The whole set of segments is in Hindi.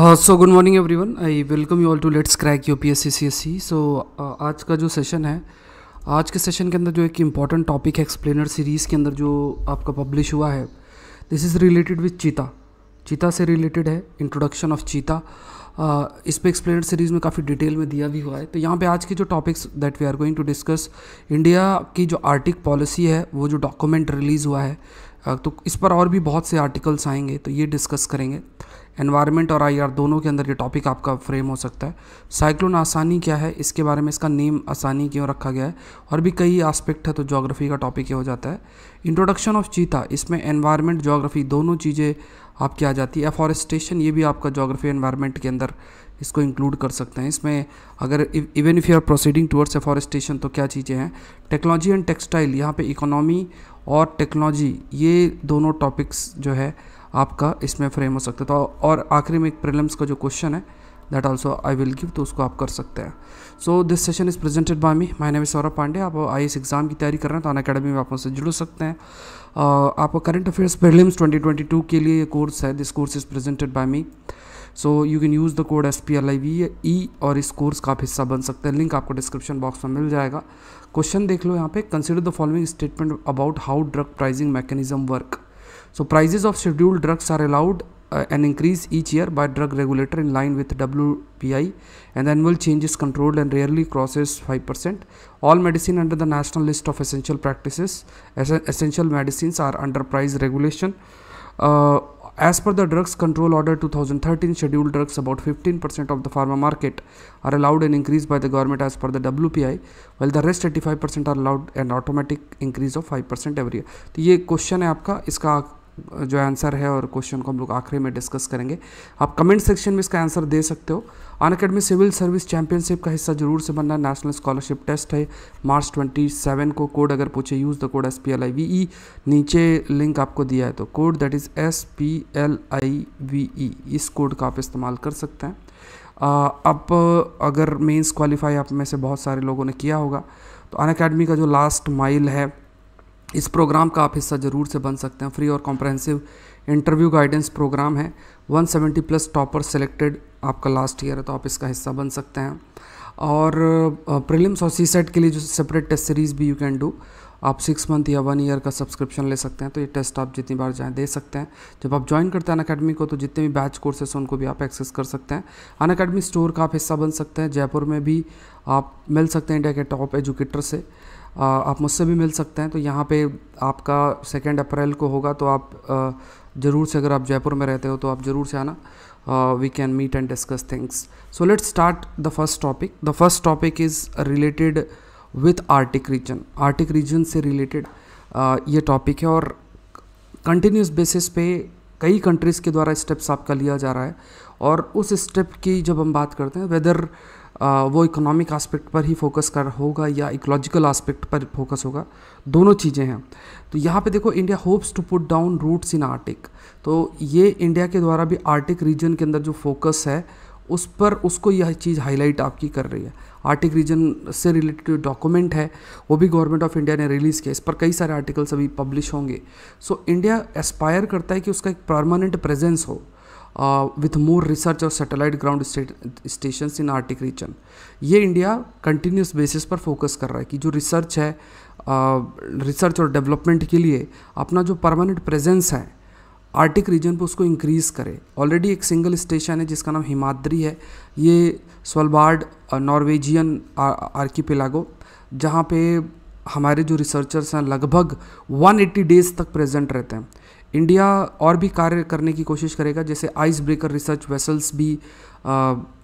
So good morning Uh, I welcome you all to let's crack U P S C C S E so आज का जो सेशन है आज के सेशन के अंदर जो एक इम्पॉर्टेंट टॉपिक है एक्सप्लेनर सीरीज़ के अंदर जो आपका पब्लिश हुआ है दिस इज़ रिलेटेड विथ चीता चीता से रिलेटेड है इंट्रोडक्शन ऑफ चीता uh, इस पर एक्सप्लेनर सीरीज़ में काफ़ी डिटेल में दिया भी हुआ है तो यहाँ पे आज के जो topics that we are going to discuss India की जो आर्टिक पॉलिसी है वो जो डॉक्यूमेंट रिलीज़ हुआ है uh, तो इस पर और भी बहुत से आर्टिकल्स आएंगे तो ये डिस्कस करेंगे एनवायरनमेंट और आईआर दोनों के अंदर ये टॉपिक आपका फ्रेम हो सकता है साइक्लोन आसानी क्या है इसके बारे में इसका नेम आसानी क्यों रखा गया है और भी कई आस्पेक्ट है तो जोग्राफी का टॉपिक ये हो जाता है इंट्रोडक्शन ऑफ चीता इसमें एनवायरनमेंट जोग्राफी दोनों चीज़ें आपकी आ जाती है एफॉरेस्टेशन ये भी आपका जोग्राफी एनवायरनमेंट के अंदर इसको इंक्लूड कर सकते हैं इसमें अगर even if you are proceeding towards afforestation तो क्या चीज़ें हैं टेक्नोलॉजी एंड टेक्सटाइल यहाँ पे इकोनॉमी और टेक्नोलॉजी ये दोनों टॉपिक्स जो है आपका इसमें फ्रेम हो सकता है तो और आखिरी में एक प्रिलिम्स का जो क्वेश्चन है that also I will give तो उसको आप कर सकते हैं so this session is presented by me my name is Saurabh Pandey आप आई एस एग्ज़ाम की तैयारी कर रहे हैं तो अन अकेडमी में आप उनसे जुड़ सकते हैं uh, आपको करंट अफेयर्स प्रिलिम्स 2022 के लिए ये कोर्स है this course is presented by me so you can use the code S P L I V E और इस कोर्स का आप हिस्सा बन सकते हैं लिंक आपको डिस्क्रिप्शन बॉक्स में मिल जाएगा क्वेश्चन देख लो यहाँ पे consider the following statement about how drug pricing mechanism work So prices of scheduled drugs are allowed uh, an increase each year by drug regulator in line with WPI and the annual change is controlled and rarely crosses 5%. All medicine under the national list of essential practices, es essential medicines are under price regulation. Uh, as per the Drugs Control Order 2013, scheduled drugs about 15% of the pharma market are allowed an increase by the government as per the WPI, while the rest 85% are allowed an automatic increase of 5% every year. So this question is आपका जो आंसर है और क्वेश्चन को हम लोग आखिरी में डिस्कस करेंगे आप कमेंट सेक्शन में इसका आंसर दे सकते हो Unacademy civil service championship का हिस्सा जरूर से बनना नेशनल स्कॉलरशिप टेस्ट है मार्च 27 को कोड अगर पूछे use the code S P L I V E नीचे लिंक आपको दिया है तो code that is S P L I V E इस कोड का आप इस्तेमाल कर सकते हैं अब अगर मेंस क्वालिफाई आप में से बहुत सारे लोगों ने किया होगा तो अन अकेडमी का जो लास्ट माइल है इस प्रोग्राम का आप हिस्सा ज़रूर से बन सकते हैं फ्री और कॉम्प्रहेंसिव इंटरव्यू गाइडेंस प्रोग्राम है 170 प्लस टॉपर सेलेक्टेड आपका लास्ट ईयर है तो आप इसका हिस्सा बन सकते हैं और प्रीलिम्स और सी सेट के लिए जो सेपरेट टेस्ट सीरीज़ भी यू कैन डू आप सिक्स मंथ या वन ईयर का सब्सक्रिप्शन ले सकते हैं तो ये टेस्ट आप जितनी बार जाएँ दे सकते हैं जब आप ज्वाइन करते हैं अन अकेडमी को तो जितने भी बैच कोर्सेस हैं उनको भी आप एक्सेस कर सकते हैं अन अकेडमी स्टोर का आप हिस्सा बन सकते हैं जयपुर में भी आप मिल सकते हैं इंडिया के टॉप एजुकेटर से आप मुझसे भी मिल सकते हैं तो यहाँ पे आपका सेकेंड अप्रैल को होगा तो आप ज़रूर से अगर आप जयपुर में रहते हो तो आप ज़रूर से आना we can meet and discuss things so let start the first topic the first topic is related with Arctic region Arctic region से रिलेटेड ये टॉपिक है और कंटिन्यूस बेसिस पे कई कंट्रीज़ के द्वारा स्टेप्स आपका लिया जा रहा है और उस स्टेप की जब हम बात करते हैं वेदर वो इकोनॉमिक आस्पेक्ट पर ही फोकस कर होगा या इकोलॉजिकल आस्पेक्ट पर फोकस होगा दोनों चीज़ें हैं तो यहाँ पे देखो India hopes to put down roots in Arctic तो ये इंडिया के द्वारा भी आर्टिक रीजन के अंदर जो फोकस है उस पर उसको यह चीज़ हाईलाइट आपकी कर रही है आर्टिक रीजन से रिलेटेड डॉक्यूमेंट है वो भी गवर्नमेंट ऑफ इंडिया ने रिलीज़ किया इस पर कई सारे आर्टिकल्स अभी पब्लिश होंगे सो इंडिया एस्पायर करता है कि उसका एक परमानेंट प्रेजेंस हो Uh, with more research of satellite ground stations in Arctic region. ये इंडिया कंटिन्यूस बेसिस पर फोकस कर रहा है कि जो रिसर्च है रिसर्च uh, और डेवलपमेंट के लिए अपना जो परमानेंट प्रेजेंस है आर्टिक रीजन पर उसको इंक्रीज़ करे ऑलरेडी एक सिंगल स्टेशन है जिसका नाम हिमाद्री है ये स्वलबार्ड नॉर्वेजियन आर्कीपेलागो जहाँ पे हमारे जो रिसर्चर्स हैं लगभग 180 डेज तक प्रेजेंट रहते हैं इंडिया और भी कार्य करने की कोशिश करेगा जैसे आइस ब्रेकर रिसर्च वेसल्स भी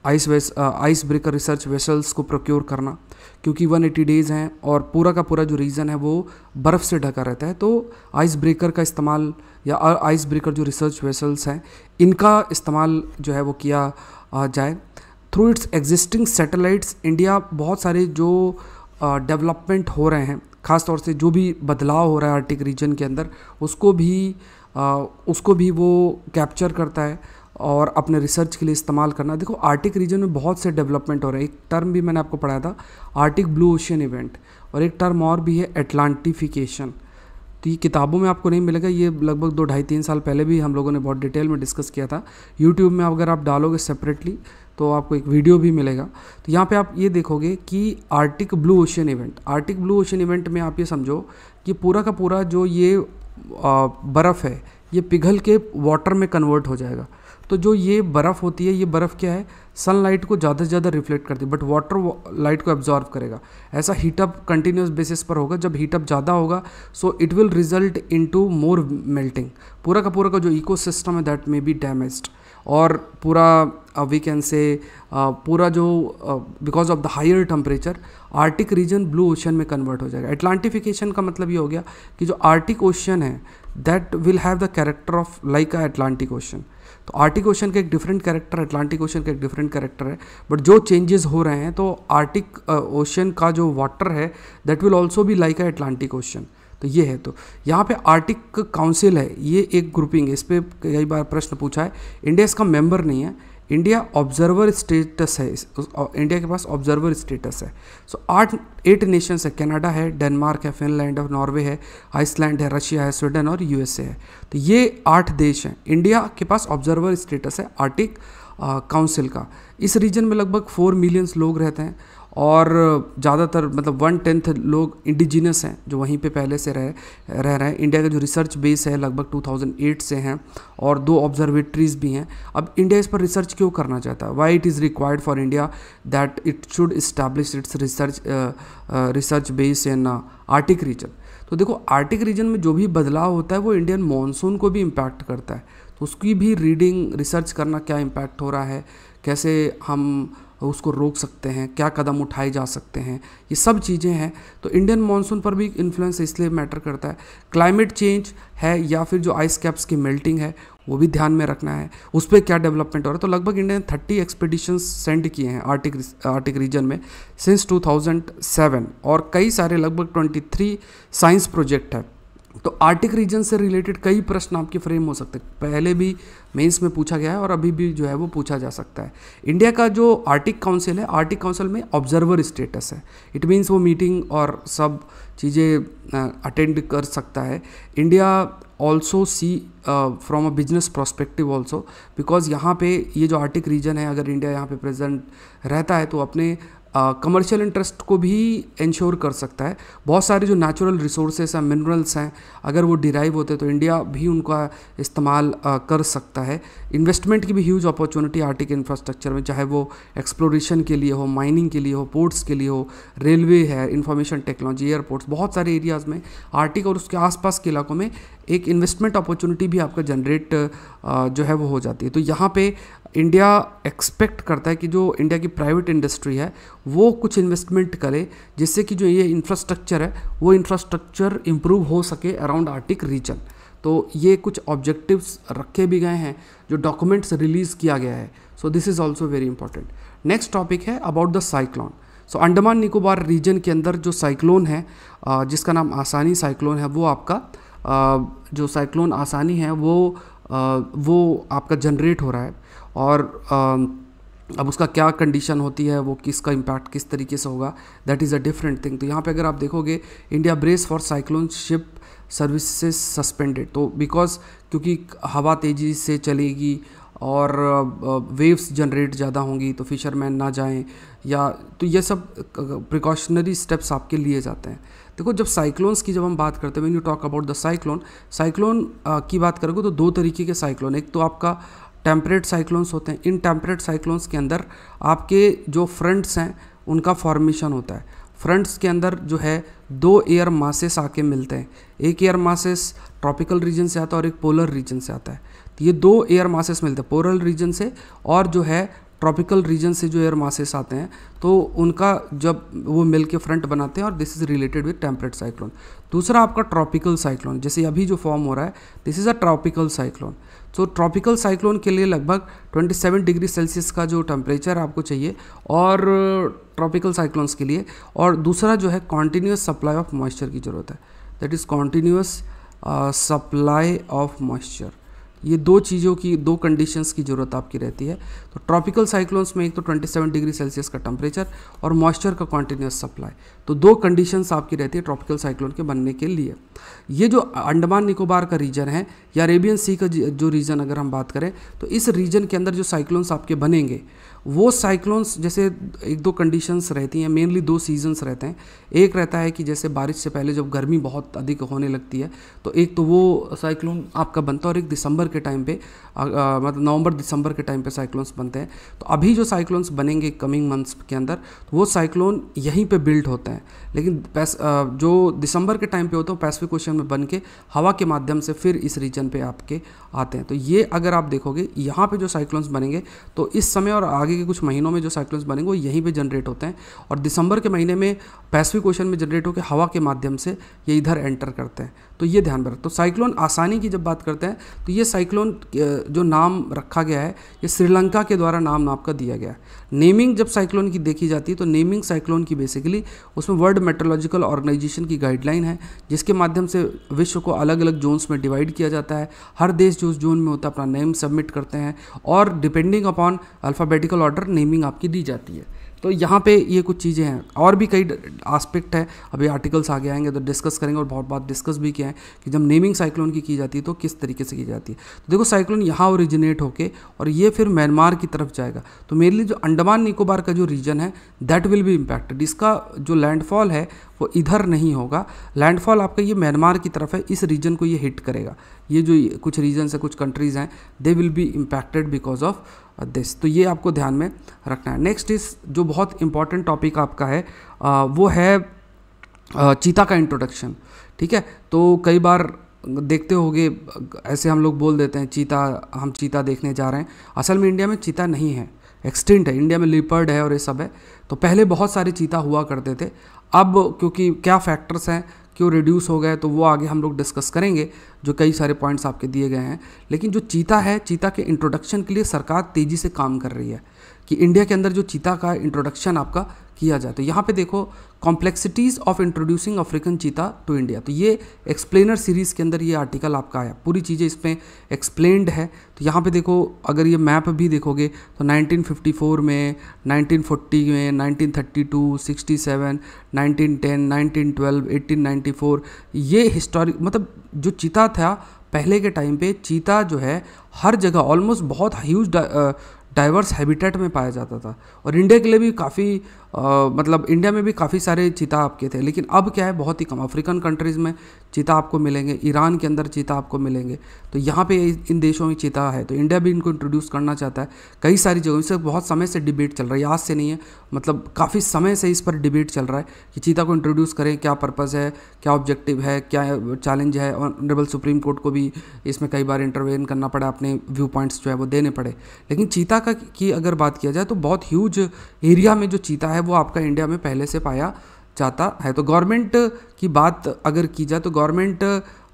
आइस वेस आइस ब्रेकर रिसर्च वेसल्स को प्रोक्योर करना क्योंकि 180 डेज़ हैं और पूरा का पूरा जो रीजन है वो बर्फ़ से ढका रहता है तो आइस ब्रेकर का इस्तेमाल या आइस ब्रेकर जो रिसर्च वेसल्स हैं इनका इस्तेमाल जो है वो किया जाए through its existing satellites India बहुत सारे जो डेवलपमेंट हो रहे हैं ख़ास तौर से जो भी बदलाव हो रहा है आर्टिक रीजन के अंदर उसको भी उसको भी वो कैप्चर करता है और अपने रिसर्च के लिए इस्तेमाल करना देखो आर्टिक रीजन में बहुत से डेवलपमेंट हो रहे हैं एक टर्म भी मैंने आपको पढ़ाया था आर्टिक ब्लू ओशियन इवेंट और एक टर्म और भी है एटलांटिफिकेशन तो ये किताबों में आपको नहीं मिलेगा ये लगभग दो ढाई तीन साल पहले भी हम लोगों ने बहुत डिटेल में डिस्कस किया था यूट्यूब में अगर आप डालोगे सेपरेटली तो आपको एक वीडियो भी मिलेगा तो यहाँ पे आप ये देखोगे कि Arctic blue ocean event Arctic blue ocean event में आप ये समझो कि पूरा का पूरा जो ये बर्फ़ है ये पिघल के वाटर में कन्वर्ट हो जाएगा तो जो ये बर्फ़ होती है ये बर्फ़ क्या है सनलाइट को ज़्यादा से ज़्यादा रिफ्लेक्ट करती है बट वाटर लाइट को एब्जॉर्व करेगा ऐसा हीटअप कंटिन्यूस बेसिस पर होगा जब हीटअप ज़्यादा होगा so it will result in to more melting पूरा का पूरा का जो इको सिस्टम है दैट मे बी डैमेज्ड और पूरा वी कैन से पूरा जो because of the higher temperature Arctic region blue ocean में कन्वर्ट हो जाएगा एटलांटिफिकेशन का मतलब ये हो गया कि जो आर्टिक ओशन है that will have the character of like a Atlantic ocean तो आर्टिक ओशन का एक डिफरेंट कैरेक्टर एटलांटिक ओशन का एक डिफरेंट कैरेक्टर है बट जो चेंजेस हो रहे हैं तो आर्टिक ओशन का जो वाटर है दैट विल ऑल्सो भी लाइक अ एटलांटिक ओशन तो ये है तो यहाँ पे आर्टिक काउंसिल है ये एक ग्रुपिंग है इस पर कई बार प्रश्न पूछा है इंडिया इसका मेंबर नहीं है इंडिया ऑब्जर्वर स्टेटस है इंडिया के पास ऑब्जर्वर स्टेटस है सो आठ एट नेशंस है कनाडा है डेनमार्क है फिनलैंड है नॉर्वे है आइसलैंड है रशिया है स्वीडन और यूएसए है तो ये आठ देश हैं इंडिया के पास ऑब्जर्वर स्टेटस है आर्टिक काउंसिल का इस रीजन में लगभग फोर मिलियंस लोग रहते हैं और ज़्यादातर मतलब वन टेंथ लोग इंडिजिनस हैं जो वहीं पे पहले से रह रह रहे हैं इंडिया का जो रिसर्च बेस है लगभग 2008 से हैं और दो ऑब्जर्वेटरीज भी हैं अब इंडिया इस पर रिसर्च क्यों करना चाहता है why it is required for India that it should establish its research research base in Arctic region तो देखो आर्टिक रीजन में जो भी बदलाव होता है वो इंडियन मानसून को भी इम्पैक्ट करता है तो उसकी भी रीडिंग रिसर्च करना क्या इम्पैक्ट हो रहा है कैसे हम उसको रोक सकते हैं क्या कदम उठाए जा सकते हैं ये सब चीज़ें हैं तो इंडियन मानसून पर भी इन्फ्लुएंस इसलिए मैटर करता है क्लाइमेट चेंज है या फिर जो आइस कैप्स की मेल्टिंग है वो भी ध्यान में रखना है उस पर क्या डेवलपमेंट हो रहा है तो लगभग इंडिया ने थर्टी एक्सपीडिशन सेंड किए हैं आर्टिक आर्टिक रीजन में सिंस 2007 और कई सारे लगभग 23 साइंस प्रोजेक्ट है तो आर्टिक रीजन से रिलेटेड कई प्रश्न आपके फ्रेम हो सकते हैं पहले भी मेंस में पूछा गया है और अभी भी जो है वो पूछा जा सकता है इंडिया का जो आर्टिक काउंसिल है आर्टिक काउंसिल में ऑब्जर्वर स्टेटस है इट मीन्स वो मीटिंग और सब चीज़ें अटेंड कर सकता है India also see from a business prospective also because यहाँ पे ये जो आर्टिक रीजन है अगर इंडिया यहाँ पे प्रेजेंट रहता है तो अपने कमर्शियल इंटरेस्ट को भी इंश्योर कर सकता है बहुत सारे जो नेचुरल रिसोर्सेस हैं मिनरल्स हैं अगर वो डिराइव होते तो इंडिया भी उनका इस्तेमाल uh, कर सकता है इन्वेस्टमेंट की भी ह्यूज अपॉर्चुनिटी आर्टिक इंफ्रास्ट्रक्चर में चाहे वो एक्सप्लोरेशन के लिए हो माइनिंग के लिए हो पोर्ट्स के लिए हो रेलवे है इंफॉर्मेशन टेक्नोलॉजी एयरपोर्ट्स बहुत सारे एरियाज़ में आर्टिक और उसके आसपास के इलाकों में एक इन्वेस्टमेंट अपॉर्चुनिटी भी आपका जनरेट uh, जो है वो हो जाती है तो यहाँ पे इंडिया एक्सपेक्ट करता है कि जो इंडिया की प्राइवेट इंडस्ट्री है वो कुछ इन्वेस्टमेंट करे जिससे कि जो ये इंफ्रास्ट्रक्चर है वो इंफ्रास्ट्रक्चर इम्प्रूव हो सके अराउंड आर्टिक रीजन तो ये कुछ ऑब्जेक्टिव्स रखे भी गए हैं जो डॉक्यूमेंट्स रिलीज़ किया गया है so this is also very important next topic है about the cyclone so Andaman Nicobar region के अंदर जो साइक्लोन है जिसका नाम आसानी साइक्लोन है वो आपका जो साइक्लोन आसानी है वो वो आपका जनरेट हो रहा है और अब उसका क्या कंडीशन होती है वो किसका इम्पैक्ट किस तरीके से होगा that is a different thing तो यहाँ पे अगर आप देखोगे India brace for cyclone ship services suspended तो बिकॉज क्योंकि हवा तेज़ी से चलेगी और वेव्स जनरेट ज़्यादा होंगी तो फिशरमैन ना जाएं या तो ये सब प्रिकॉशनरी स्टेप्स आपके लिए जाते हैं देखो जब साइक्लोन्स की जब हम बात करते हैं when you talk about the cyclone cyclone की बात करोगे तो दो तरीके के साइक्लोन एक तो आपका टेम्परेट साइक्लोन्स होते हैं इन टेम्परेट साइक्लोन्स के अंदर आपके जो फ्रंट्स हैं उनका फॉर्मेशन होता है फ्रंट्स के अंदर जो है दो एयर मासेस आके मिलते हैं एक एयर मासेस ट्रॉपिकल रीजन से आता है और एक पोलर रीजन से आता है तो ये दो एयर मासेस मिलते हैं पोलर रीजन से और जो है ट्रॉपिकल रीजन से जो एयर मासेस आते हैं तो उनका जब वो मिल के फ्रंट बनाते हैं और this is related with temperate cyclone दूसरा आपका ट्रॉपिकल साइक्लोन जैसे अभी जो फॉर्म हो रहा है this is a tropical cyclone so tropical cyclone के लिए लगभग 27 डिग्री सेल्सियस का जो टेम्परेचर आपको चाहिए और ट्रॉपिकल uh, साइक्लोन्स के लिए और दूसरा जो है कॉन्टीन्यूस सप्लाई ऑफ मॉइस्चर की ज़रूरत है that is continuous supply of moisture ये दो चीज़ों की दो कंडीशंस की ज़रूरत आपकी रहती है तो ट्रॉपिकल साइक्लोन्स में एक तो 27 डिग्री सेल्सियस का टेम्परेचर और मॉइस्चर का कॉन्टीन्यूस सप्लाई तो दो कंडीशंस आपकी रहती है ट्रॉपिकल साइक्लोन के बनने के लिए ये जो अंडमान निकोबार का रीजन है या अरेबियन सी का जो रीजन अगर हम बात करें तो इस रीजन के अंदर जो साइक्लोन्स आपके बनेंगे वो साइक्लोन्स जैसे एक दो कंडीशंस रहती हैं मेनली दो सीजन्स रहते हैं एक रहता है कि जैसे बारिश से पहले जब गर्मी बहुत अधिक होने लगती है तो एक तो वो साइक्लोन आपका बनता है और एक दिसंबर के टाइम पे मतलब नवंबर दिसंबर के टाइम पे साइक्लोन्स बनते हैं तो अभी जो साइक्लोन्स बनेंगे कमिंग मंथ्स के अंदर तो वो साइक्लोन यहीं पर बिल्ड होते हैं लेकिन जो दिसंबर के टाइम पर होते हैं पैसिफिक ओशन में बन के हवा के माध्यम से फिर इस रीजन पर आपके आते हैं तो ये अगर आप देखोगे यहाँ पर जो साइक्लोन्स बनेंगे तो इस समय और आगे के कुछ महीनों में जो साइक्लोन्स बनेंगे वो यहीं पे जनरेट होते हैं और दिसंबर के महीने में पैसिफिक ओशन में जनरेट होकर हवा के माध्यम से ये इधर एंटर करते हैं तो ये ध्यान में तो साइक्लोन आसानी की जब बात करते हैं तो ये साइक्लोन जो नाम रखा गया है ये श्रीलंका के द्वारा नाम आपका दिया गया है नेमिंग जब साइक्लोन की देखी जाती है तो नेमिंग साइक्लोन की बेसिकली उसमें वर्ल्ड मेट्रोलॉजिकल ऑर्गेनाइजेशन की गाइडलाइन है जिसके माध्यम से विश्व को अलग अलग जोन्स में डिवाइड किया जाता है हर देश जो उस जोन में होता है अपना नेम सबमिट करते हैं और depending upon alphabetical order naming आपकी दी जाती है तो यहाँ पे ये कुछ चीज़ें हैं और भी कई आस्पेक्ट है अभी आर्टिकल्स आगे आएंगे तो डिस्कस करेंगे और बहुत बात डिस्कस भी किया है कि जब नेमिंग साइक्लोन की की जाती है तो किस तरीके से की जाती है तो देखो साइक्लोन यहाँ ओरिजिनेट होके और ये फिर म्यांमार की तरफ जाएगा तो मेनली जो अंडमान निकोबार का जो रीजन है दैट विल भी इम्पैक्टेड इसका जो लैंडफॉल है वो इधर नहीं होगा लैंडफॉल आपका ये म्यांमार की तरफ है इस रीजन को ये हिट करेगा ये जो कुछ रीजन्स है कुछ कंट्रीज़ हैं दे विल भी impacted because of this uh, तो ये आपको ध्यान में रखना है नेक्स्ट इस जो बहुत इंपॉर्टेंट टॉपिक आपका है आ, uh, वो है आ, uh, चीता का इंट्रोडक्शन ठीक है तो कई बार देखते होगे ऐसे हम लोग बोल देते हैं चीता हम चीता देखने जा रहे हैं असल में इंडिया में चीता नहीं है एक्सटिंट है इंडिया में लिपर्ड है और ये सब है तो पहले बहुत सारे चीता हुआ करते थे अब क्योंकि क्या फैक्टर्स हैं क्यों रिड्यूस हो गए तो वो आगे हम लोग डिस्कस करेंगे जो कई सारे पॉइंट्स आपके दिए गए हैं लेकिन जो चीता है चीता के इंट्रोडक्शन के लिए सरकार तेज़ी से काम कर रही है कि इंडिया के अंदर जो चीता का इंट्रोडक्शन आपका किया जाए तो यहाँ पे देखो complexities of introducing African cheetah to India तो ये एक्सप्लेनर सीरीज़ के अंदर ये आर्टिकल आपका आया पूरी चीज़ें इसमें एक्सप्लेंड है तो यहाँ पे देखो अगर ये मैप भी देखोगे तो 1954 में 1940 में 1932 67 1910 1912 1894 ये हिस्टोरिक मतलब जो चीता था पहले के टाइम पे चीता जो है हर जगह ऑलमोस्ट बहुत ह्यूज डाइवर्स हैबिटेट में पाया जाता था और इंडिया के लिए भी काफ़ी मतलब इंडिया में भी काफ़ी सारे चीता आपके थे लेकिन अब क्या है बहुत ही कम अफ्रीकन कंट्रीज़ में चीता आपको मिलेंगे ईरान के अंदर चीता आपको मिलेंगे तो यहाँ पे इन देशों में चीता है तो इंडिया भी इनको इंट्रोड्यूस करना चाहता है कई सारी जगहों से बहुत समय से डिबेट चल रहा है आज से नहीं है मतलब काफ़ी समय से इस पर डिबेट चल रहा है कि चीता को इंट्रोड्यूस करें क्या पर्पज़ है क्या ऑब्जेक्टिव है क्या चैलेंज है ऑनरेबल सुप्रीम कोर्ट को भी इसमें कई बार इंटरवेन करना पड़ा अपने व्यू पॉइंट्स जो है वो देने पड़े लेकिन चीता का की अगर बात किया जाए तो बहुत ह्यूज एरिया में जो चीता है वो आपका इंडिया में पहले से पाया जाता है तो गवर्नमेंट की बात अगर की जाए तो गवर्नमेंट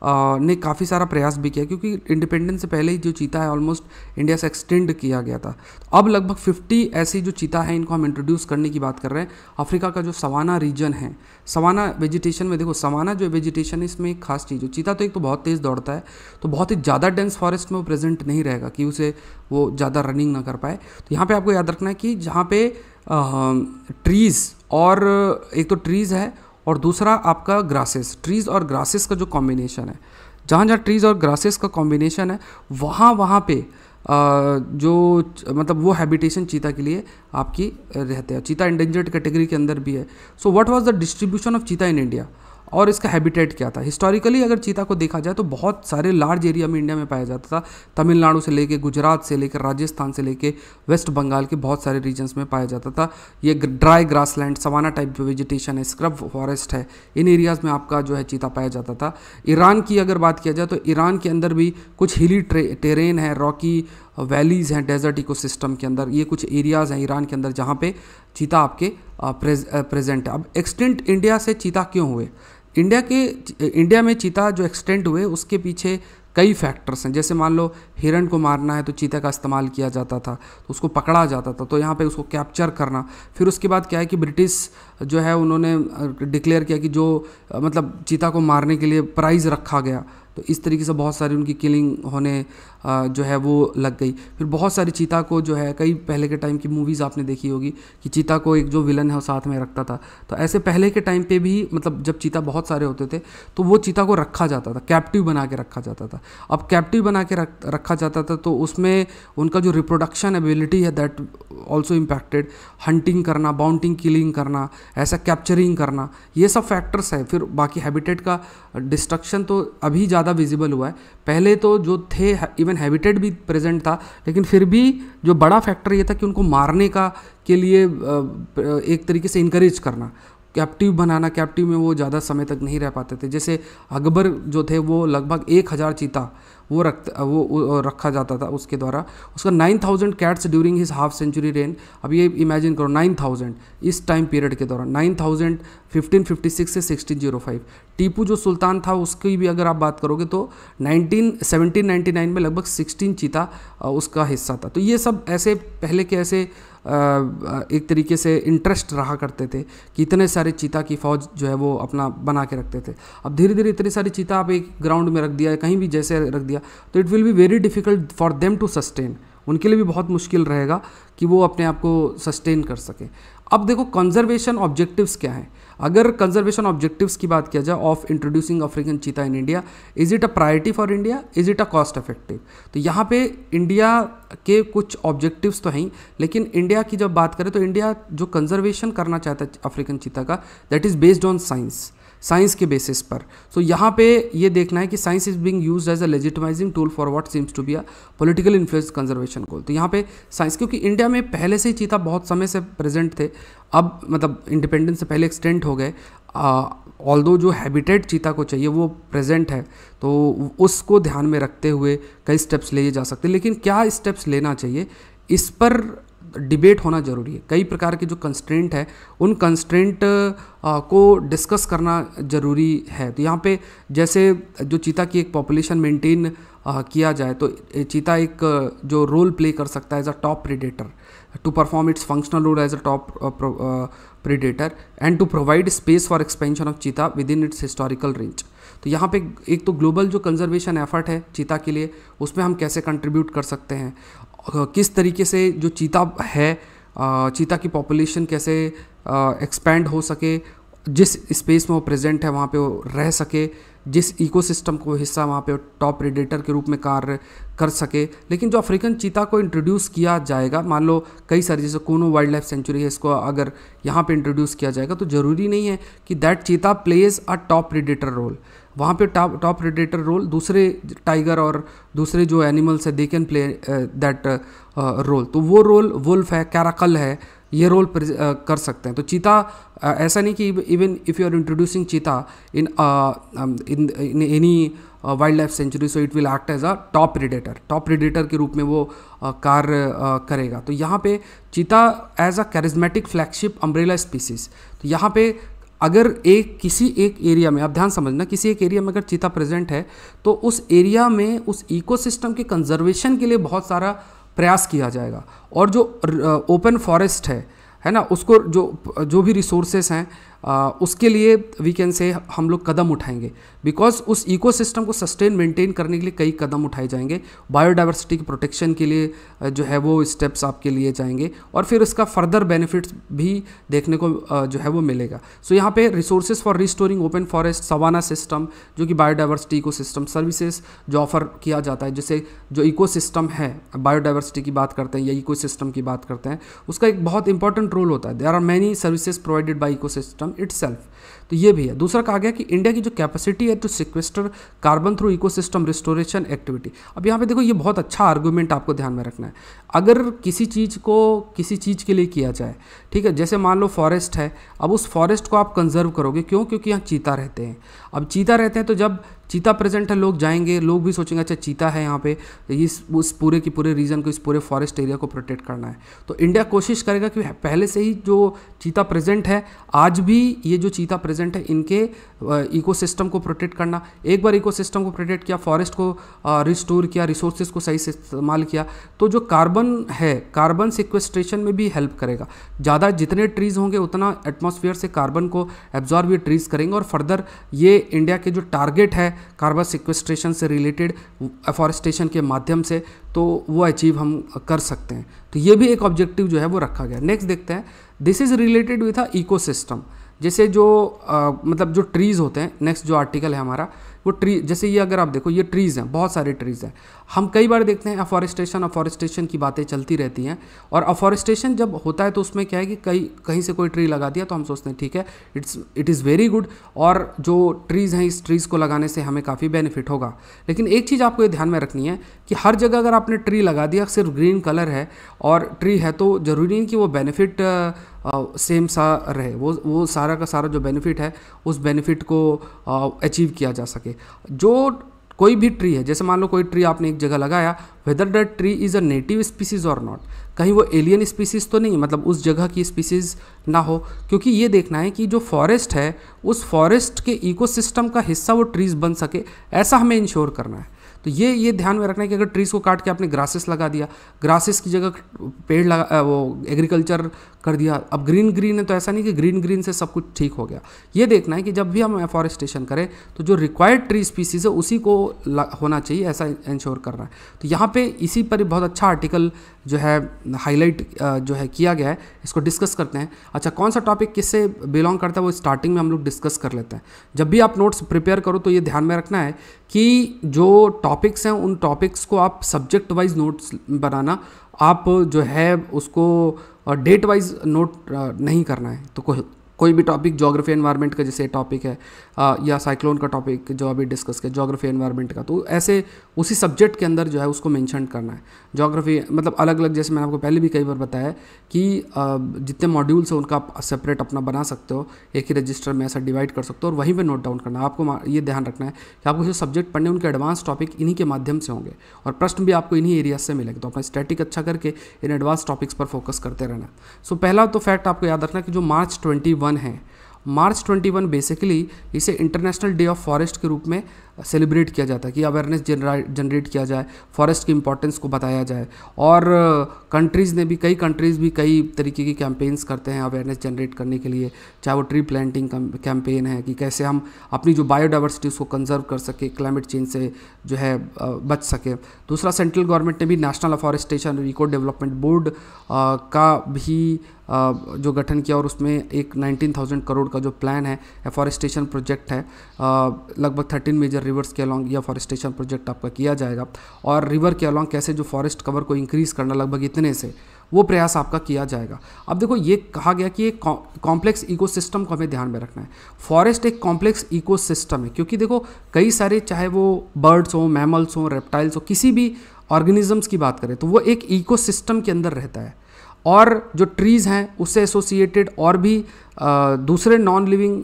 ने काफ़ी सारा प्रयास भी किया क्योंकि इंडिपेंडेंस से पहले ही जो चीता है ऑलमोस्ट इंडिया से एक्सटेंड किया गया था अब लगभग 50 ऐसी जो चीता है इनको हम इंट्रोड्यूस करने की बात कर रहे हैं अफ्रीका का जो सवाना रीजन है सवाना वेजिटेशन में देखो सवाना जो वेजिटेशन है इसमें एक खास चीज़ है चीता तो एक तो बहुत तेज़ दौड़ता है तो बहुत ही ज़्यादा डेंस फॉरेस्ट में वो प्रेजेंट नहीं रहेगा कि उसे वो ज़्यादा रनिंग ना कर पाए तो यहाँ पर आपको याद रखना है कि जहाँ पे ट्रीज़ और एक तो ट्रीज़ है और दूसरा आपका ग्रासेस ट्रीज़ और ग्रासेस का जो कॉम्बिनेशन है जहाँ जहाँ ट्रीज़ और ग्रासेस का कॉम्बिनेशन है वहाँ वहाँ पे जो मतलब वो हैबिटेशन चीता के लिए आपकी रहते हैं चीता इंडेंजर्ड कैटेगरी के अंदर भी है so what was the distribution of cheetah in India और इसका हैबिटेट क्या था हिस्टोरिकली अगर चीता को देखा जाए तो बहुत सारे लार्ज एरिया में इंडिया में पाया जाता था तमिलनाडु से लेके गुजरात से लेकर राजस्थान से लेके वेस्ट बंगाल के बहुत सारे रीजन्स में पाया जाता था ये dry grassland savanna type vegetation है स्क्रब फॉरेस्ट है इन एरियाज़ में आपका जो है चीता पाया जाता था ईरान की अगर बात किया जाए तो ईरान के अंदर भी कुछ हिली टेरेन है रॉकी वैलीज़ हैं डेजर्ट इकोसिस्टम के अंदर ये कुछ एरियाज़ हैं ईरान के अंदर जहाँ पे चीता आपके प्रेज, प्रेजेंट है अब एक्सटेंट इंडिया से चीता क्यों हुए इंडिया के इंडिया में चीता जो एक्सटेंड हुए उसके पीछे कई फैक्टर्स हैं जैसे मान लो हिरण को मारना है तो चीता का इस्तेमाल किया जाता था तो उसको पकड़ा जाता था तो यहाँ पे उसको कैप्चर करना फिर उसके बाद क्या है कि ब्रिटिश जो है उन्होंने डिक्लेयर किया कि जो मतलब चीता को मारने के लिए प्राइज़ रखा गया तो इस तरीके से बहुत सारी उनकी किलिंग होने जो है वो लग गई फिर बहुत सारी चीता को जो है कई पहले के टाइम की मूवीज़ आपने देखी होगी कि चीता को एक जो विलन है वो साथ में रखता था तो ऐसे पहले के टाइम पे भी मतलब जब चीता बहुत सारे होते थे तो वो चीता को रखा जाता था कैप्टिव बना के रखा जाता था अब कैप्टिव बना के रख, रखा रखा जाता था तो उसमें उनका जो रिप्रोडक्शन एबिलिटी है दैट ऑल्सो इम्पैक्टेड हंटिंग करना बाउंटिंग किलिंग करना ऐसा कैप्चरिंग करना ये सब फैक्टर्स है फिर बाकी हैबिटेट का डिस्ट्रक्शन तो अभी ज़्यादा विजिबल हुआ है पहले तो जो थे इवन हैबिटेट भी प्रेजेंट था लेकिन फिर भी जो बड़ा फैक्टर ये था कि उनको मारने का के लिए एक तरीके से इंकरेज करना कैप्टिव बनाना कैप्टिव में वो ज़्यादा समय तक नहीं रह पाते थे जैसे अकबर जो थे वो लगभग एक हज़ार चीता वो रख वो, रखा जाता था उसके द्वारा उसका nine thousand cats during his half century reign अब ये इमेजिन करो नाइन थाउजेंड इस टाइम पीरियड के दौरान nine thousand fifteen fifty six से सिक्सटीन जीरो फाइव टीपू जो सुल्तान था उसकी भी अगर आप बात करोगे तो नाइनटीन सेवनटीन नाइन में लगभग सिक्सटीन चीता उसका हिस्सा था तो ये सब ऐसे पहले के ऐसे एक तरीके से इंटरेस्ट रहा करते थे कि इतने सारे चीता की फ़ौज जो है वो अपना बना के रखते थे अब धीरे धीरे इतनी सारी चीता आप एक ग्राउंड में रख दिया कहीं भी जैसे रख दिया तो it will be very difficult for them to sustain उनके लिए भी बहुत मुश्किल रहेगा कि वो अपने आप को सस्टेन कर सकें अब देखो कंजर्वेशन ऑब्जेक्टिव्स क्या हैं अगर कंजर्वेशन ऑब्जेक्टिव्स की बात किया जाए of introducing African cheetah in India is it a priority for India is it a cost effective तो यहाँ पे इंडिया के कुछ ऑब्जेक्टिव्स तो हैं लेकिन इंडिया की जब बात करें तो इंडिया जो कंजर्वेशन करना चाहता है अफ्रीकन चीता का that is based on science science के बेसिस पर सो so, यहाँ पे ये देखना है कि science is being use as a legitimising tool for what seems to be a political influence conservation goal तो यहाँ पे साइंस क्योंकि इंडिया में पहले से ही चीता बहुत समय से प्रेजेंट थे अब मतलब इंडिपेंडेंस से पहले एक्सटेंट हो गए ऑल दो जो हैबिटेट चीता को चाहिए वो प्रेजेंट है तो उसको ध्यान में रखते हुए कई स्टेप्स लिए जा सकते लेकिन क्या स्टेप्स लेना चाहिए इस पर डिबेट होना ज़रूरी है कई प्रकार के जो कंस्ट्रेंट है उन कंस्ट्रेंट को डिस्कस करना ज़रूरी है तो यहाँ पे जैसे जो चीता की एक पॉपुलेशन मेंटेन किया जाए तो चीता एक जो रोल प्ले कर सकता है as a top predator to perform its functional role as a top predator and to provide space for expansion of cheetah within its historical range तो यहाँ पे एक तो ग्लोबल जो कंजर्वेशन एफर्ट है चीता के लिए उसमें हम कैसे कंट्रीब्यूट कर सकते हैं किस तरीके से जो चीता है चीता की पॉपुलेशन कैसे एक्सपेंड हो सके जिस स्पेस में वो प्रेजेंट है वहाँ पे वो रह सके जिस इकोसिस्टम को हिस्सा वहाँ पे टॉप रेडेटर के रूप में कार्य कर सके लेकिन जो अफ्रीकन चीता को इंट्रोड्यूस किया जाएगा मान लो कई सारी जैसे कोनो वाइल्ड लाइफ सेंचुरी है इसको अगर यहाँ पे इंट्रोड्यूस किया जाएगा तो ज़रूरी नहीं है कि दैट चीता प्लेज अ टॉप रेडेटर रोल वहाँ पे टॉप टॉप प्रेडेटर रोल दूसरे टाइगर और दूसरे जो एनिमल्स है they can play that role तो वो रोल वुल्फ है कैराकल है ये रोल uh, कर सकते हैं तो चीता uh, ऐसा नहीं कि even if you are introducing cheetah in in any wildlife sanctuary so it will act as a top predator top predator के रूप में वो uh, कार्य करेगा तो यहाँ पे cheetah as a charismatic flagship umbrella species तो यहाँ पे अगर एक किसी एक एरिया में आप ध्यान समझना किसी एक एरिया में अगर चीता प्रेजेंट है तो उस एरिया में उस इकोसिस्टम के कंजर्वेशन के लिए बहुत सारा प्रयास किया जाएगा और जो ओपन फॉरेस्ट है है ना उसको जो जो भी रिसोर्सेस हैं उसके लिए वी कैन से हम लोग कदम उठाएंगे बिकॉज उस इकोसिस्टम को सस्टेन मेंटेन करने के लिए कई कदम उठाए जाएंगे बायोडाइवर्सिटी के प्रोटेक्शन के लिए जो है वो स्टेप्स आपके लिए जाएंगे और फिर उसका फर्दर बेनिफिट्स भी देखने को जो है वो मिलेगा सो so, यहाँ पे resources for restoring open forest savanna system जो कि बायोडाइवर्सिटी इको सिस्टम सर्विसेज जो ऑफर किया जाता है जैसे जो इको है बायोडाइवर्सिटी की बात करते हैं या इको की बात करते हैं उसका एक बहुत इंपॉर्टेंट रोल होता है there are many services provided by ecosystem carbon तो ये भी है दूसरा कहा गया कि इंडिया की जो कैपेसिटी है to sequester carbon through ecosystem restoration activity अब यहाँ पे देखो ये बहुत अच्छा आर्गूमेंट आपको ध्यान में रखना है अगर किसी चीज़ को किसी चीज़ के लिए किया जाए ठीक है जैसे मान लो फॉरेस्ट है अब उस फॉरेस्ट को आप कंजर्व करोगे क्यों क्योंकि यहाँ चीता रहते हैं अब चीता रहते हैं तो जब चीता प्रेजेंट है लोग जाएंगे लोग भी सोचेंगे अच्छा चीता है यहाँ पे इस उस पूरे की पूरे रीजन को इस पूरे फॉरेस्ट एरिया को प्रोटेक्ट करना है तो इंडिया कोशिश करेगा कि पहले से ही जो चीता प्रेजेंट है आज भी ये जो चीता प्रेजेंट है इनके इको को प्रोटेक्ट करना एक बार इको को प्रोटेक्ट किया फॉरेस्ट को रिस्टोर किया रिसोर्सेज को सही से इस्तेमाल किया तो जो कार्बन है कार्बन सिक्वेस्ट्रेशन में भी हेल्प करेगा ज़्यादा जितने ट्रीज़ होंगे उतना एटमोसफियर से कार्बन को एब्जॉर्ब ये ट्रीज़ करेंगे और फर्दर ये इंडिया के जो टारगेट है कार्बन सिक्वेस्ट्रेशन से रिलेटेड एफॉरेस्टेशन के माध्यम से तो वो अचीव हम कर सकते हैं तो ये भी एक ऑब्जेक्टिव जो है वो रखा गया नेक्स्ट देखते हैं this is related with a ecosystem जैसे जो आ, मतलब जो ट्रीज़ होते हैं नेक्स्ट जो आर्टिकल है हमारा वो ट्री जैसे ये अगर आप देखो ये ट्रीज़ हैं बहुत सारे ट्रीज़ हैं हम कई बार देखते हैं अफॉरेस्टेशन अफॉरेस्टेशन की बातें चलती रहती हैं और अफॉरेस्टेशन जब होता है तो उसमें क्या है कि कई कहीं से कोई ट्री लगा दिया तो हम सोचते हैं ठीक है it's it is very good और जो ट्रीज़ हैं इस ट्रीज़ को लगाने से हमें काफ़ी बेनिफिट होगा लेकिन एक चीज़ आपको ये ध्यान में रखनी है कि हर जगह अगर आपने ट्री लगा दिया सिर्फ ग्रीन कलर है और ट्री है तो ज़रूरी नहीं कि वो बेनिफिट सेम सा रहे वो वो सारा का सारा जो बेनिफिट है उस बेनिफिट को अचीव किया जा सके जो कोई भी ट्री है जैसे मान लो कोई ट्री आपने एक जगह लगाया whether that tree is a native species और नॉट कहीं वो एलियन स्पीसीज तो नहीं मतलब उस जगह की स्पीसीज ना हो क्योंकि ये देखना है कि जो फॉरेस्ट है उस फॉरेस्ट के इकोसिस्टम का हिस्सा वो ट्रीज़ बन सके ऐसा हमें इंश्योर करना है तो ये ये ध्यान में रखना है कि अगर ट्रीज़ को काट के आपने ग्रासेस लगा दिया ग्रासेस की जगह पेड़ लगा वो एग्रीकल्चर कर दिया अब ग्रीन ग्रीन है तो ऐसा नहीं कि ग्रीन ग्रीन से सब कुछ ठीक हो गया ये देखना है कि जब भी हम एफॉरेस्टेशन करें तो जो रिक्वायर्ड ट्री स्पीसीज है उसी को होना चाहिए ऐसा इंश्योर करना है तो यहाँ पे इसी पर बहुत अच्छा आर्टिकल जो है हाईलाइट जो है किया गया है इसको डिस्कस करते हैं अच्छा कौन सा टॉपिक किससे बिलोंग करता है वो स्टार्टिंग में हम लोग डिस्कस कर लेते हैं जब भी आप नोट्स प्रिपेयर करो तो ये ध्यान में रखना है कि जो टॉपिक्स हैं उन टॉपिक्स को आप सब्जेक्ट वाइज नोट्स बनाना आप जो है उसको डेट वाइज नोट नहीं करना है तो कोई भी टॉपिक जोग्राफी एनवायरनमेंट का जैसे टॉपिक है आ, या साइक्लोन का टॉपिक जो अभी डिस्कस किया जोग्राफी एनवायरनमेंट का तो ऐसे उसी सब्जेक्ट के अंदर जो है उसको मेंशन करना है जोग्राफी मतलब अलग अलग जैसे मैंने आपको पहले भी कई बार बताया कि आ, जितने मॉड्यूल्स हैं उनका सेपरेट अपना बना सकते हो एक ही रजिस्टर में ऐसा डिवाइड कर सकते हो और वहीं पर नोट डाउन करना आपको ये ध्यान रखना है कि आपको जो सब्जेक्ट पढ़ने उनके एडवांस टॉपिक इन्हीं के माध्यम से होंगे और प्रश्न भी आपको इन्हीं एरियाज से मिलेंगे तो अपना स्टैटिक अच्छा करके इन एडवांस टॉपिक्स पर फोकस करते रहना सो पहला तो फैक्ट आपको याद रखना कि जो मार्च ट्वेंटी 21 है मार्च 21 बेसिकली इसे इंटरनेशनल डे ऑफ फॉरेस्ट के रूप में सेलिब्रेट किया जाता है कि अवेयरनेस जनरेट किया जाए फॉरेस्ट की इंपॉर्टेंस को बताया जाए और कंट्रीज़ uh, ने भी कई कंट्रीज़ भी कई तरीके की कैंपेन्स करते हैं अवेयरनेस जनरेट करने के लिए चाहे वो ट्री प्लांटिंग कैंपेन है कि कैसे हम अपनी जो बायोडाइवर्सिटी उसको कंजर्व कर सके क्लाइमेट चेंज से जो है uh, बच सके दूसरा सेंट्रल गवर्नमेंट ने भी नेशनल अफॉरेस्टेशन और इको डेवलपमेंट बोर्ड का भी uh, जो गठन किया और उसमें एक 19,000 करोड़ का जो प्लान है एफॉरेस्टेशन प्रोजेक्ट है लगभग 13 मेजर मेजर रिवर्स के अलॉन्ग या फॉरेस्टेशन प्रोजेक्ट आपका किया जाएगा और रिवर के अलॉन्ग कैसे जो फॉरेस्ट कवर को इंक्रीज़ करना लगभग इतने से वो प्रयास आपका किया जाएगा अब देखो ये कहा गया कि एक कॉम्प्लेक्स इकोसिस्टम को हमें ध्यान में रखना है फॉरेस्ट एक कॉम्प्लेक्स इकोसिस्टम है क्योंकि देखो कई सारे चाहे वो बर्ड्स हों मैमल्स हों रेप्टाइल्स हों किसी भी ऑर्गेनिजम्स की बात करें तो वो एक इकोसिस्टम के अंदर रहता है और जो ट्रीज़ हैं उससे एसोसिएटेड और भी दूसरे नॉन लिविंग